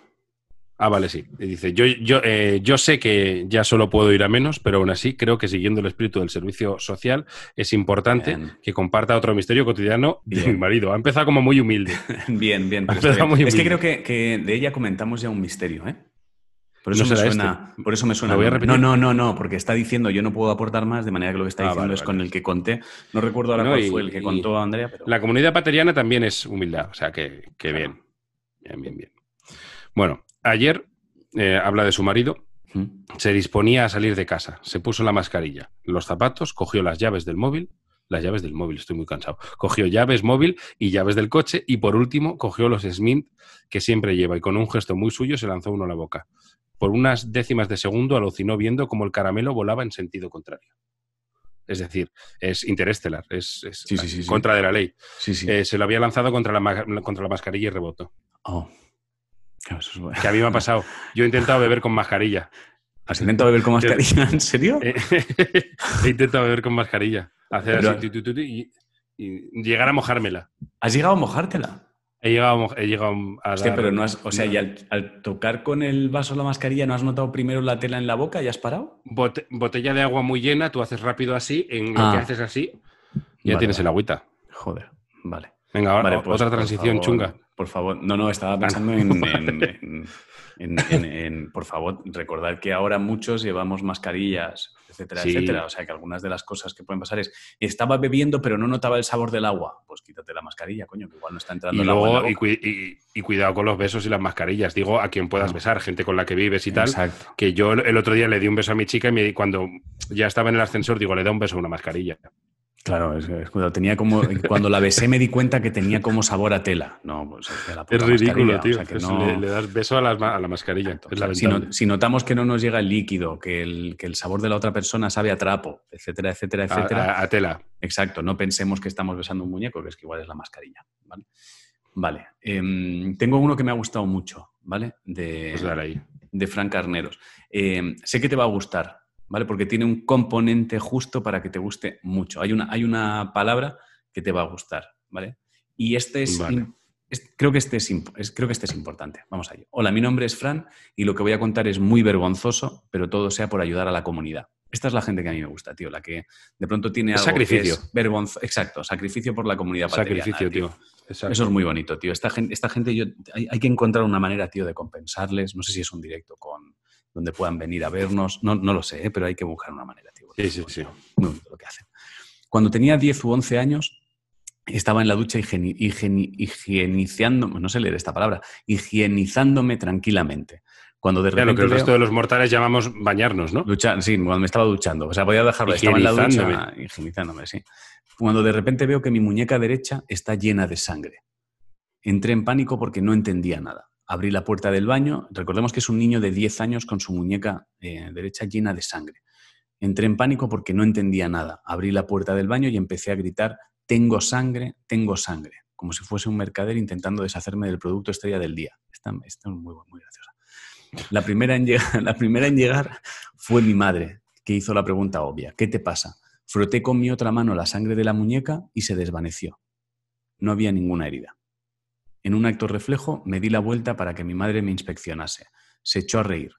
Ah, vale, sí. dice, yo, yo, eh, yo sé que ya solo puedo ir a menos, pero aún así creo que siguiendo el espíritu del servicio social es importante que comparta otro misterio cotidiano de mi marido. Ha empezado como muy humilde. bien, bien. Es que creo que, de ella comentamos ya un misterio, ¿eh? Por eso, me suena, este. por eso me suena. no, no, no, no, porque está diciendo yo no puedo aportar más, de manera que lo que está ah, diciendo es con el que conté. No recuerdo ahora cuál fue el que contó a Andrea. La comunidad pateriana también es humildad, o sea que, que bien. Bien, bien, bien. Bueno, Ayer eh, habla de su marido. Se disponía a salir de casa, se puso la mascarilla, los zapatos, cogió las llaves del móvil, las llaves del móvil, estoy muy cansado. Cogió llaves móvil y llaves del coche y por último cogió los Smith que siempre lleva y con un gesto muy suyo se lanzó uno a la boca. Por unas décimas de segundo alucinó viendo como el caramelo volaba en sentido contrario. Es decir, es interestelar, es, contra de la ley. Eh, se lo había lanzado contra la, contra la mascarilla y rebotó. Oh. Que a mí me ha pasado. Yo he intentado beber con mascarilla. ¿Has intentado beber con mascarilla? ¿En serio? he intentado beber con mascarilla. Hacer así, y, llegar a mojármela. ¿Has llegado a mojártela? He llegado, llegado a pero no has... O sea, y al, tocar con el vaso la mascarilla, ¿no has notado primero la tela en la boca y has parado? botella de agua muy llena, tú haces rápido así, en lo que ah. haces así, ya tienes el agüita. Joder, vale. Venga, ahora pues, otra transición chunga. Por favor, no, no, estaba pensando en, por favor, recordad que ahora muchos llevamos mascarillas, etcétera, etcétera. O sea que algunas de las cosas que pueden pasar es, estaba bebiendo pero no notaba el sabor del agua. Pues quítate la mascarilla, coño, que igual no está entrando el agua. la Y, cuidado con los besos y las mascarillas. Digo, a quien puedas besar, gente con la que vives y tal. Que yo el otro día le di un beso a mi chica y me, cuando ya estaba en el ascensor, digo, le da un beso a una mascarilla. Claro, cuando tenía como cuando la besé me di cuenta que tenía como sabor a tela. No, pues, es ridículo, tío. le, das beso a la, mascarilla. Entonces, si, notamos que no nos llega el líquido, que el, sabor de la otra persona sabe a trapo, etcétera, etcétera, etcétera. A, tela. Exacto. No pensemos que estamos besando un muñeco, que es que igual es la mascarilla. Vale. vale. Em, tengo uno que me ha gustado mucho, ¿vale? De, pues de Fran Carneros. Em, sé que te va a gustar ¿vale? Porque tiene un componente justo para que te guste mucho. Hay una, hay una palabra que te va a gustar, ¿vale? Y este es, creo, que este es, creo que este es importante. Vamos a ello. Hola, mi nombre es Fran y lo que voy a contar es muy vergonzoso, pero todo sea por ayudar a la comunidad. Esta es la gente que a mí me gusta, tío, la que de pronto tiene sacrificio. Que exacto, sacrificio por la comunidad Sacrificio, tío. Eso es muy bonito, tío. Esta gente, esta gente yo, hay, hay, que encontrar una manera, tío, de compensarles. No sé si es un directo con, donde puedan venir a vernos. No, lo sé, ¿eh? pero hay que buscar una manera, Sí, sí, sí. Cuando tenía 10 u 11 años, estaba en la ducha higieni no sé leer esta palabra, higienizándome tranquilamente. Cuando de repente. Claro, que el resto de los mortales llamamos bañarnos, ¿no? sí, cuando me estaba duchando. O sea, podía dejarlo, estaba en la ducha higienizándome, sí. Cuando de repente veo que mi muñeca derecha está llena de sangre. Entré en pánico porque no entendía nada abrí la puerta del baño. Recordemos que es un niño de 10 años con su muñeca eh, derecha llena de sangre. Entré en pánico porque no entendía nada. Abrí la puerta del baño y empecé a gritar, tengo sangre, tengo sangre, como si fuese un mercader intentando deshacerme del producto estrella del día. Esta, es muy, graciosa. La primera, en la primera en llegar fue mi madre, que hizo la pregunta obvia, ¿qué te pasa? Froté con mi otra mano la sangre de la muñeca y se desvaneció. No había ninguna herida. En un acto reflejo me di la vuelta para que mi madre me inspeccionase. Se echó a reír.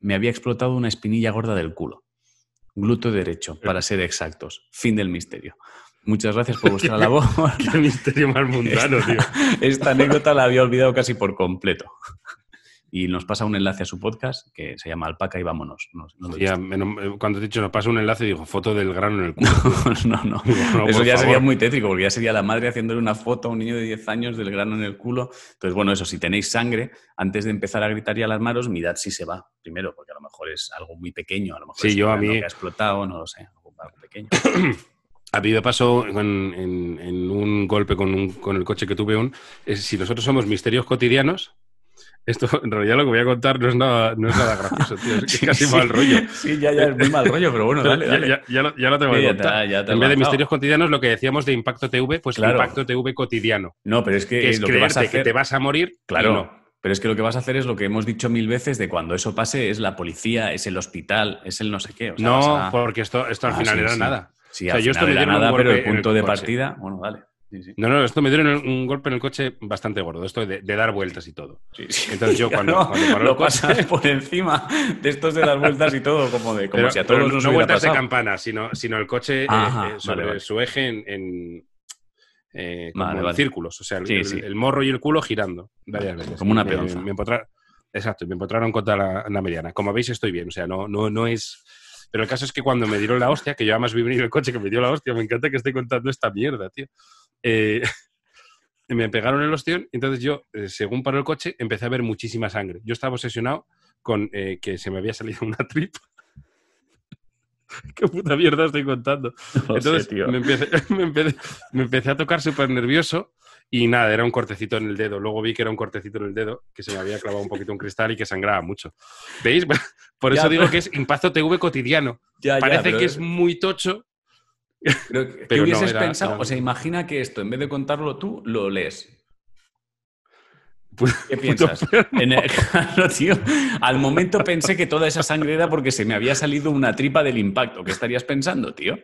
Me había explotado una espinilla gorda del culo. Gluto derecho, para ser exactos. Fin del misterio. Muchas gracias por vuestra labor. Qué misterio más mundano, tío. Esta anécdota la había olvidado casi por completo y nos pasa un enlace a su podcast que se llama Alpaca y vámonos. Eh, cuando te he dicho nos pasa un enlace, digo, foto del grano en el culo. no, no, eso ya sería muy tétrico, porque ya sería la madre haciéndole una foto a un niño de 10 años del grano en el culo. Entonces, bueno, eso, si tenéis sangre, antes de empezar a gritar y alarmaros, mirad si se va primero, porque a lo mejor es algo muy pequeño, a lo mejor sí, es yo a mí... que ha explotado, no lo sé, algo pequeño. en, un golpe con, con el coche que tuve un... si nosotros somos misterios cotidianos, esto, en realidad, lo que voy a contar no es nada, no es nada gracioso, tío. Es, casi mal rollo. Sí, ya, ya, es muy mal rollo, pero bueno, dale, Ya, ya, lo, tengo que contar. en vez de misterios cotidianos, lo que decíamos de impacto TV, pues el impacto TV cotidiano. No, pero es que, es lo que, vas a hacer... que te vas a morir, claro. Pero es que lo que vas a hacer es lo que hemos dicho mil veces de cuando eso pase es la policía, es el hospital, es el no sé qué. no, porque esto, esto al ah, final era nada. Sí, o sea, yo nada, pero el punto de partida, bueno, dale. No, no, esto me dio un golpe en el coche bastante gordo, esto de, dar vueltas y todo. Entonces yo cuando, lo por encima de estos de dar vueltas y todo, como de si a todos nos no vueltas de campana, sino, el coche eh, eh, sobre su eje en, eh, círculos, o sea, el, morro y el culo girando Como una peonza. Exacto, me empotraron contra la, mediana. Como veis, estoy bien, o sea, no, no, no es. Pero el caso es que cuando me dieron la hostia, que yo además vi venir el coche que me dio la hostia, me encanta que esté contando esta mierda, tío. Eh, me pegaron el ostión, entonces yo, eh, según paró el coche, empecé a ver muchísima sangre. Yo estaba obsesionado con eh, que se me había salido una tripa. ¿Qué puta mierda estoy contando? Entonces me, empecé, a tocar súper nervioso y nada, era un cortecito en el dedo. Luego vi que era un cortecito en el dedo, que se me había clavado un poquito un cristal y que sangraba mucho. ¿Veis? Por eso digo que es impacto TV cotidiano. Parece que es muy tocho, pero, ¿Qué hubieses pensado? O sea, imagina que esto, en vez de contarlo tú, lo lees. Pues, ¿Qué pues piensas? Al momento pensé que toda esa sangre era porque se me había salido una tripa del impacto. ¿Qué estarías pensando, tío?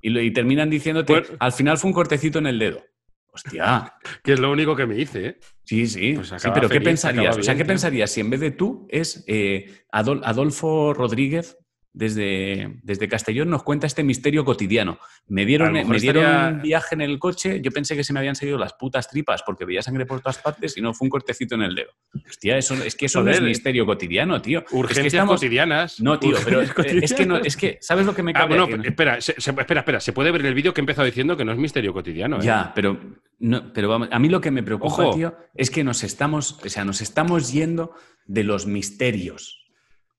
Y, terminan diciéndote, al final fue un cortecito en el dedo. Hostia. Que es lo único que me hice, ¿eh? Sí, sí. Pues pero ¿qué pensarías? o sea, ¿qué pensarías si en vez de tú es eh, Adolfo Rodríguez desde, desde Castellón nos cuenta este misterio cotidiano. Me dieron, me dieron un viaje en el coche, yo pensé que se me habían seguido las putas tripas porque veía sangre por todas partes y no fue un cortecito en el dedo. Hostia, eso, es que eso no es misterio cotidiano, tío. Urgencias cotidianas. No, tío, pero eh, es, que es que, ¿sabes lo que me cabe? Ah, bueno, espera, espera, espera, se puede ver el vídeo que he empezado diciendo que no es misterio cotidiano. Eh? Ya, pero, no, pero vamos, a mí lo que me preocupa, tío, es que nos estamos, o sea, nos estamos yendo de los misterios.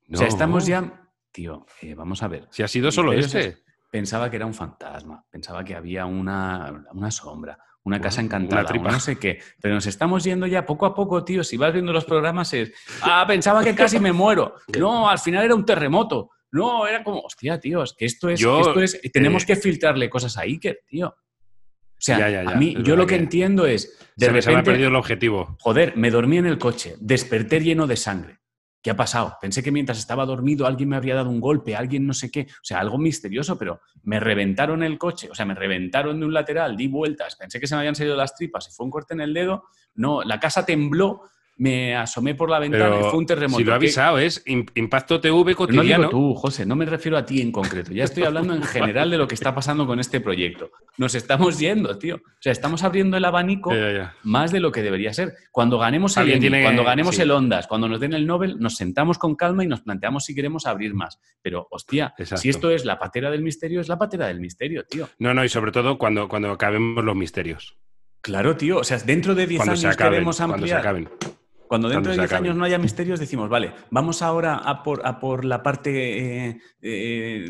O sea, estamos ya tío, eh, vamos a ver. Si ha sido solo ese. Pensaba que era un fantasma, pensaba que había una, sombra, una casa encantada, no sé qué. Pero nos estamos yendo ya poco a poco, tío. Si vas viendo los programas es, ah, pensaba que casi me muero. No, al final era un terremoto. No, era como, hostia, tío, es que esto es, eh, tenemos que filtrarle cosas a Iker, tío. O sea, a mí, yo lo que, entiendo es, de se me ha perdido el objetivo. Joder, me dormí en el coche, desperté lleno de sangre. ¿Qué ha pasado? Pensé que mientras estaba dormido alguien me habría dado un golpe, alguien no sé qué, o sea, algo misterioso, pero me reventaron el coche, o sea, me reventaron de un lateral, di vueltas, pensé que se me habían salido las tripas y fue un corte en el dedo. No, la casa tembló, me asomé por la ventana y fue un terremoto. Si lo ha avisado, es impacto TV cotidiano. No tú, José, no me refiero a ti en concreto. Ya estoy hablando en general de lo que está pasando con este proyecto. Nos estamos yendo, tío. O sea, estamos abriendo el abanico más de lo que debería ser. Cuando ganemos el cuando ganemos el Ondas, cuando nos den el Nobel, nos sentamos con calma y nos planteamos si queremos abrir más. Pero, hostia, si esto es la patera del misterio, es la patera del misterio, tío. No, no, y sobre todo cuando, cuando acabemos los misterios. Claro, tío. O sea, dentro de 10 años queremos ampliar. Cuando se acaben cuando dentro de 10 años no haya misterios, decimos, vale, vamos ahora a por, a por la parte eh, eh,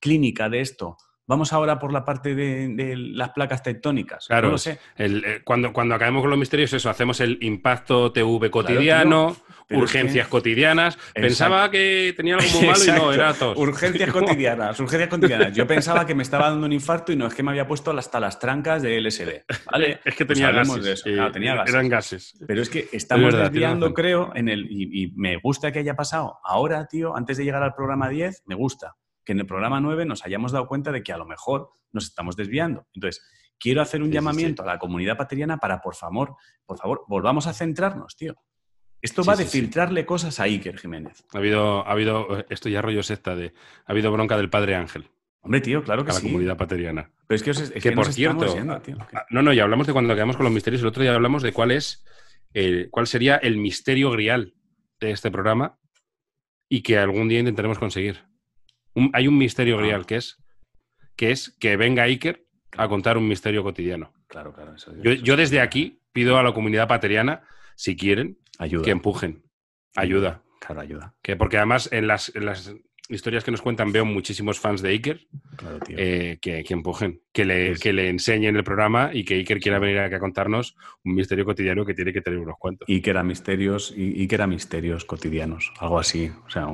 clínica de esto. Vamos ahora por la parte de, las placas tectónicas. Claro, sé. Eh, cuando, cuando acabemos con los misterios, eso, hacemos el impacto TV cotidiano urgencias cotidianas. Pensaba que tenía algo malo y no, era tos. Urgencias cotidianas, urgencias cotidianas. Yo pensaba que me estaba dando un infarto y no, es que me había puesto hasta las trancas de LSD. ¿vale? es que tenía, pues gases, tenía gases. Eran gases. Pero es que estamos desviando, creo, en el, y, me gusta que haya pasado ahora, tío, antes de llegar al programa 10, me gusta que en el programa 9 nos hayamos dado cuenta de que a lo mejor nos estamos desviando. Entonces, quiero hacer un llamamiento a la comunidad pateriana para, por favor, por favor, volvamos a centrarnos, tío. Esto va de filtrarle cosas a Iker Jiménez. Ha habido, ha habido, esto ya rollo secta de, ha habido bronca del padre Ángel. Hombre, tío, claro que sí. A la comunidad pateriana. Pero es que, es que, por cierto, ah, ah, no, no, ya hablamos de cuando quedamos con los misterios, el otro día hablamos de cuál es, cuál sería el misterio grial de este programa y que algún día intentaremos conseguir. hay un misterio ah. grial que es, que es que venga Iker a contar un misterio cotidiano. Claro, claro. yo, yo desde aquí pido a la comunidad pateriana, si quieren, Ayuda. Que empujen. Ayuda. Claro, ayuda. Que porque además en las, historias que nos cuentan veo muchísimos fans de Iker eh, que, empujen, que le, que le enseñen el programa y que Iker quiera venir aquí a contarnos un misterio cotidiano que tiene que tener unos cuantos. Iker a misterios, que era misterios cotidianos, algo así. O sea,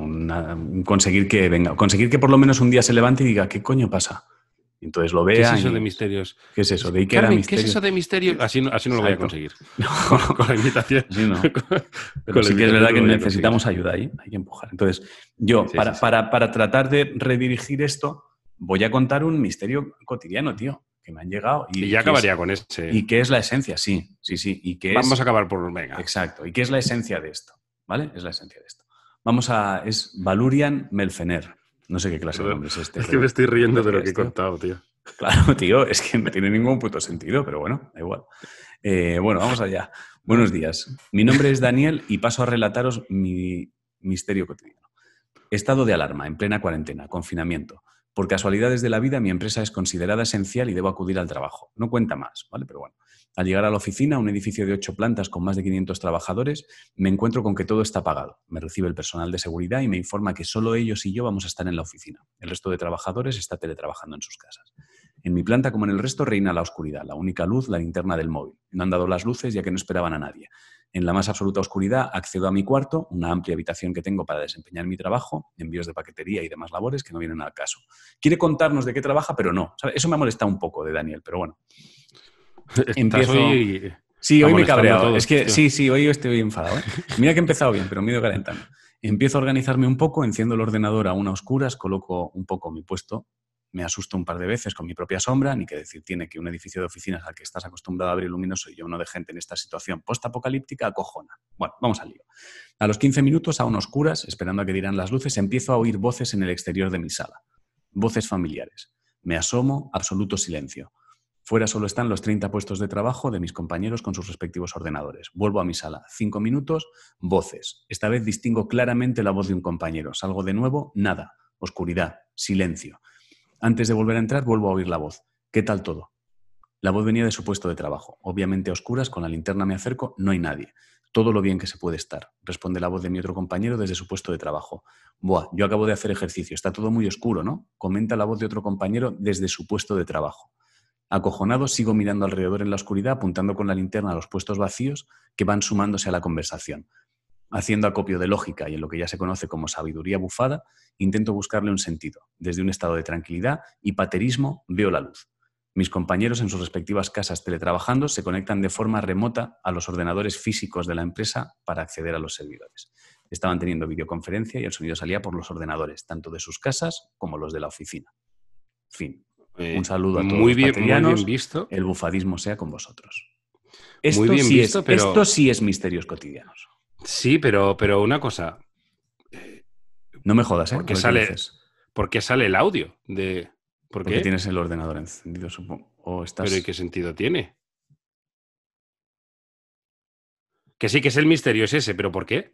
conseguir que venga, conseguir que por lo menos un día se levante y diga, ¿qué coño pasa? Entonces lo vea. ¿Qué es eso de misterios? ¿Qué es eso? ¿De misterios? ¿Qué es eso de Así no, lo voy a conseguir. con, la invitación. Sí, que es verdad que necesitamos ayuda ahí. Hay que empujar. Entonces, yo, para, para, tratar de redirigir esto, voy a contar un misterio cotidiano, tío que me han llegado. Y, ya acabaría con este. ¿Y qué es la esencia? Sí, sí, sí. Vamos a acabar por un mega. Exacto. ¿Y qué es la esencia de esto? ¿Vale? Es la esencia de esto. Vamos a... Es Valurian Melfener. No sé qué clase de nombre es este. Es que me estoy riendo de lo que he este. contado, tío. Claro, tío, es que no tiene ningún puto sentido, pero bueno, da igual. Eh, bueno, vamos allá. Buenos días. Mi nombre es Daniel y paso a relataros mi misterio cotidiano. Estado de alarma, en plena cuarentena, confinamiento. Por casualidades de la vida, mi empresa es considerada esencial y debo acudir al trabajo. No cuenta más, ¿vale? Pero bueno, al llegar a la oficina, un edificio de ocho plantas con más de 500 trabajadores, me encuentro con que todo está pagado. Me recibe el personal de seguridad y me informa que solo ellos y yo vamos a estar en la oficina. El resto de trabajadores está teletrabajando en sus casas. En mi planta, como en el resto, reina la oscuridad. La única luz, la linterna del móvil. No han dado las luces ya que no esperaban a nadie. En la más absoluta oscuridad accedo a mi cuarto, una amplia habitación que tengo para desempeñar mi trabajo, envíos de paquetería y demás labores que no vienen al caso. Quiere contarnos de qué trabaja, pero no. Eso me ha molestado un poco de Daniel, pero bueno. Empiezo... Sí, hoy me he cabreado. es que sí, sí, hoy estoy enfadado. ¿eh? Mira que he empezado bien, pero me he ido calentando. Empiezo a organizarme un poco, enciendo el ordenador a una oscuras, coloco un poco mi puesto me asusto un par de veces con mi propia sombra, ni que decir tiene que un edificio de oficinas al que estás acostumbrado a abrir luminoso y yo uno de gente en esta situación postapocalíptica acojona. Bueno, vamos al lío. A los 15 minutos, aún oscuras, esperando a que dirán las luces, empiezo a oír voces en el exterior de mi sala. Voces familiares. Me asomo, absoluto silencio. Fuera solo están los 30 puestos de trabajo de mis compañeros con sus respectivos ordenadores. Vuelvo a mi sala. Cinco minutos, voces. Esta vez distingo claramente la voz de un compañero. Salgo de nuevo, nada. Oscuridad, silencio. Antes de volver a entrar, vuelvo a oír la voz. ¿Qué tal todo? La voz venía de su puesto de trabajo. Obviamente a oscuras, con la linterna me acerco, no hay nadie. Todo lo bien que se puede estar, responde la voz de mi otro compañero desde su puesto de trabajo. Buah, yo acabo de hacer ejercicio, está todo muy oscuro, ¿no? Comenta la voz de otro compañero desde su puesto de trabajo. Acojonado, sigo mirando alrededor en la oscuridad, apuntando con la linterna a los puestos vacíos que van sumándose a la conversación haciendo acopio de lógica y en lo que ya se conoce como sabiduría bufada, intento buscarle un sentido. Desde un estado de tranquilidad y paterismo veo la luz. Mis compañeros en sus respectivas casas teletrabajando se conectan de forma remota a los ordenadores físicos de la empresa para acceder a los servidores. Estaban teniendo videoconferencia y el sonido salía por los ordenadores, tanto de sus casas como los de la oficina. Fin. Eh, un saludo a todos muy bien, los muy visto. El bufadismo sea con vosotros. esto sí es misterios cotidianos. Sí, pero, pero una cosa. Eh, no me jodas, ¿eh? ¿Por qué sale el audio de. Porque tienes el ordenador encendido, supongo. O Pero ¿y qué sentido tiene? Que sí, que es el misterio, es ese, pero ¿por qué?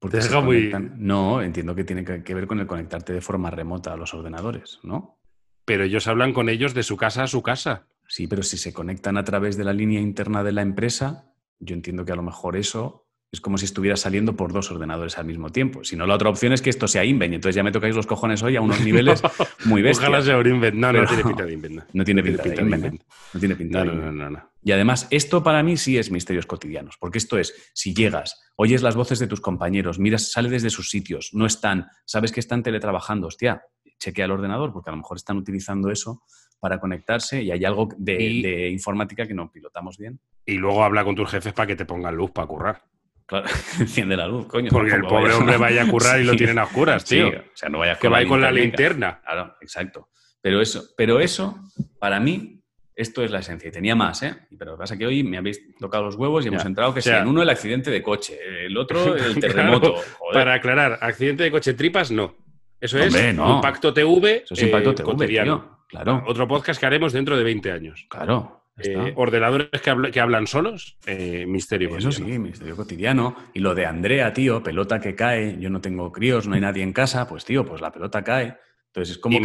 Porque muy... No, entiendo que tiene que ver con el conectarte de forma remota a los ordenadores, ¿no? Pero ellos hablan con ellos de su casa a su casa. Sí, pero si se conectan a través de la línea interna de la empresa, yo entiendo que a lo mejor eso es como si estuviera saliendo por dos ordenadores al mismo tiempo. Si no, la otra opción es que esto sea Inven, entonces ya me tocáis los cojones hoy a unos niveles muy bestias. Ojalá sea un Invent. No, no tiene pinta de Invent. ¿eh? No, tiene pinta, de Invent. No tiene pinta no, no, Y además, esto para mí sí es misterios cotidianos, porque esto es, si llegas, oyes las voces de tus compañeros, miras, sale desde sus sitios, no están, sabes que están teletrabajando, hostia, chequea el ordenador porque a lo mejor están utilizando eso para conectarse y hay algo de, informática que no pilotamos bien. Y luego habla con tus jefes para que te pongan luz para currar. Claro, enciende la luz, coño. Porque el pobre hombre vaya a currar y lo tienen a oscuras, tío. o sea, no vaya a Que vaya con la linterna. Claro, exacto. Pero eso, pero eso, para mí, esto es la esencia. Y tenía más, ¿eh? Pero lo que pasa es que hoy me habéis tocado los huevos y hemos entrado que sea en uno el accidente de coche, el otro el terremoto. Para aclarar, accidente de coche tripas, no. Eso es no. impacto TV. Eso impacto eh, TV, Claro. Otro podcast que haremos dentro de 20 años. Claro. Eh, ordenadores que, hablan solos, eh, misterio Eso sí, misterio cotidiano. Y lo de Andrea, tío, pelota que cae, yo no tengo críos, no hay nadie en casa, pues tío, pues la pelota cae. Entonces es como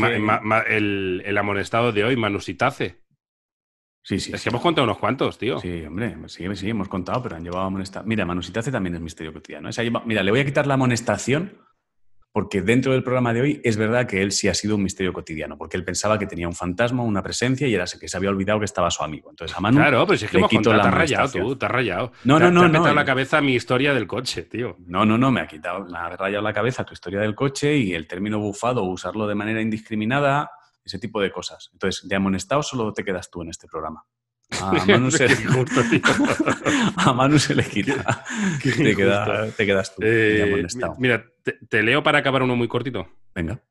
el, amonestado de hoy, Manusitace. Sí, sí. Es que hemos contado unos cuantos, tío. Sí, hombre, sí, sí, hemos contado, pero han llevado amonestado. Mira, Manusitace también es misterio cotidiano. ¿eh? Mira, le voy a quitar la amonestación porque dentro del programa de hoy es verdad que él sí ha sido un misterio cotidiano, porque él pensaba que tenía un fantasma, una presencia y era que se había olvidado que estaba su amigo. Entonces a Manu Claro, pero es que te has rayado tú, te has rayado. No, no, no. Eh. la cabeza mi historia del coche, tío. No, no, no, me ha quitado, me ha rayado la cabeza tu historia del coche y el término bufado, usarlo de manera indiscriminada, ese tipo de cosas. Entonces, de amonestado solo te quedas tú en este programa. A Manu se, le quita. te, quedas tú. Eh, mira, te, leo para acabar uno muy cortito. Venga.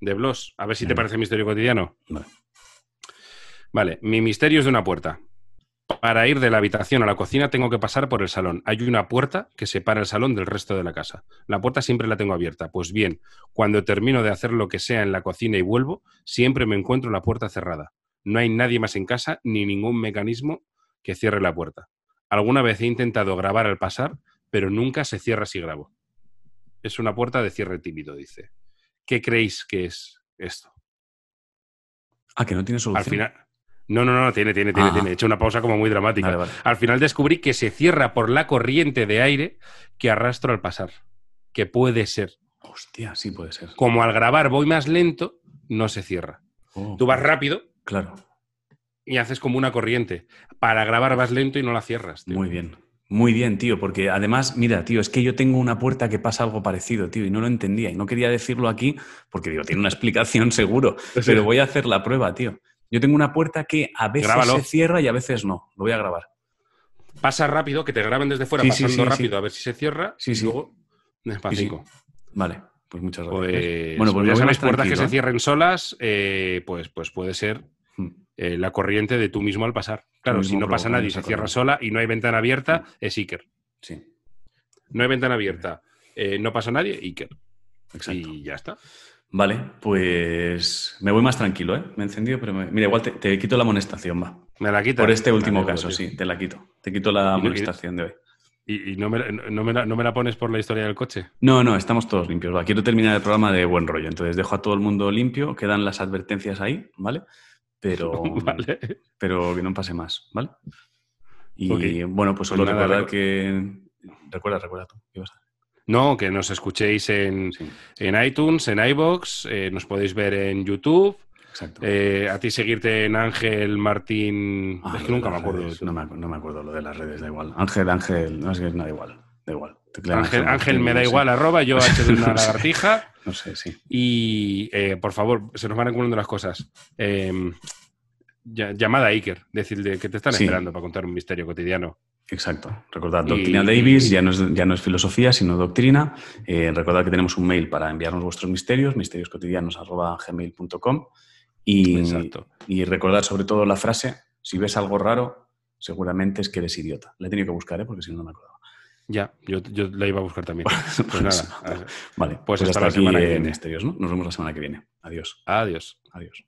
De Blos. A ver si te parece misterio cotidiano. Vale. vale. Mi misterio es de una puerta. Para ir de la habitación a la cocina tengo que pasar por el salón. Hay una puerta que separa el salón del resto de la casa. La puerta siempre la tengo abierta. Pues bien, cuando termino de hacer lo que sea en la cocina y vuelvo, siempre me encuentro la puerta cerrada. No hay nadie más en casa ni ningún mecanismo que cierre la puerta. Alguna vez he intentado grabar al pasar, pero nunca se cierra si grabo. Es una puerta de cierre tímido, dice. ¿Qué creéis que es esto? Ah, que no tiene solución. Al final. No, no, no, tiene, tiene, tiene, ah. tiene. He hecho una pausa como muy dramática. Al final descubrí que se cierra por la corriente de aire que arrastro al pasar. Que puede ser. Hostia, sí puede ser. Como al grabar voy más lento, no se cierra. Oh. Tú vas rápido Claro. Y haces como una corriente. Para grabar vas lento y no la cierras. Muy bien. Muy bien, tío, porque además, mira, tío, es que yo tengo una puerta que pasa algo parecido, tío, y no lo entendía y no quería decirlo aquí porque digo, tiene una explicación seguro, pero voy a hacer la prueba, tío. Yo tengo una puerta que a veces se cierra y a veces no. Lo voy a grabar. Pasa rápido, que te graben desde fuera pasando rápido a ver si se cierra. Sí, sí. Y luego Vale, pues muchas gracias. Pues, bueno, pues ya sabes, puertas que se ¿eh? cierren solas, eh, pues, pues puede ser eh, la corriente de tú mismo al pasar. Claro, si no pasa nadie, se cierra sola y no hay ventana abierta, es Iker. Sí. No hay ventana abierta, eh, no pasa nadie, Iker. Exacto. Y ya está. Vale, pues me voy más tranquilo, ¿eh? Me he encendido, pero me... mira, igual te, quito la amonestación, va. Me la quito. Por este último caso, pues sí, te la quito. Te quito la amonestación de hoy. ¿Y, no, me, no, me la, pones por la historia del coche? No, no, estamos todos limpios. Quiero terminar el programa de buen rollo. Entonces dejo a todo el mundo limpio, quedan las advertencias ahí, ¿vale? pero, pero que no pase más, ¿vale? Y bueno, pues solo recordad recordar que... Recuerda, recuerda tú, no, que nos escuchéis en, en iTunes, en iBox, eh, nos podéis ver en YouTube. Eh, a ti seguirte en Ángel Martín. es que ah, nunca me acuerdo. No me, acuerdo lo de las redes, da igual. Ángel, Ángel, no es que es nada igual, da igual. Ángel, me da ¿eh? igual, arroba, yo hecho de una lagartija. no sé, sí. Y eh, por favor, se nos van acumulando las cosas. Em, llamada a Iker, decirle que te están esperando para contar un misterio cotidiano. Exacto. Recordad, Doctrina Davis ya no, es, filosofía, sino doctrina. Eh, recordad que tenemos un mail para enviarnos vuestros misterios, misterioscotidianos.gmail.com. Y, Exacto. y recordad sobre todo la frase, si ves algo raro, seguramente es que eres idiota. La he tenido que buscar, ¿eh? porque si no, no me acuerdo. Ya, yo, yo la iba a buscar también. Pues, pues nada. Vale, pues, pues hasta, la semana que viene. ¿no? Nos vemos la semana que viene. Adiós. Adiós. Adiós.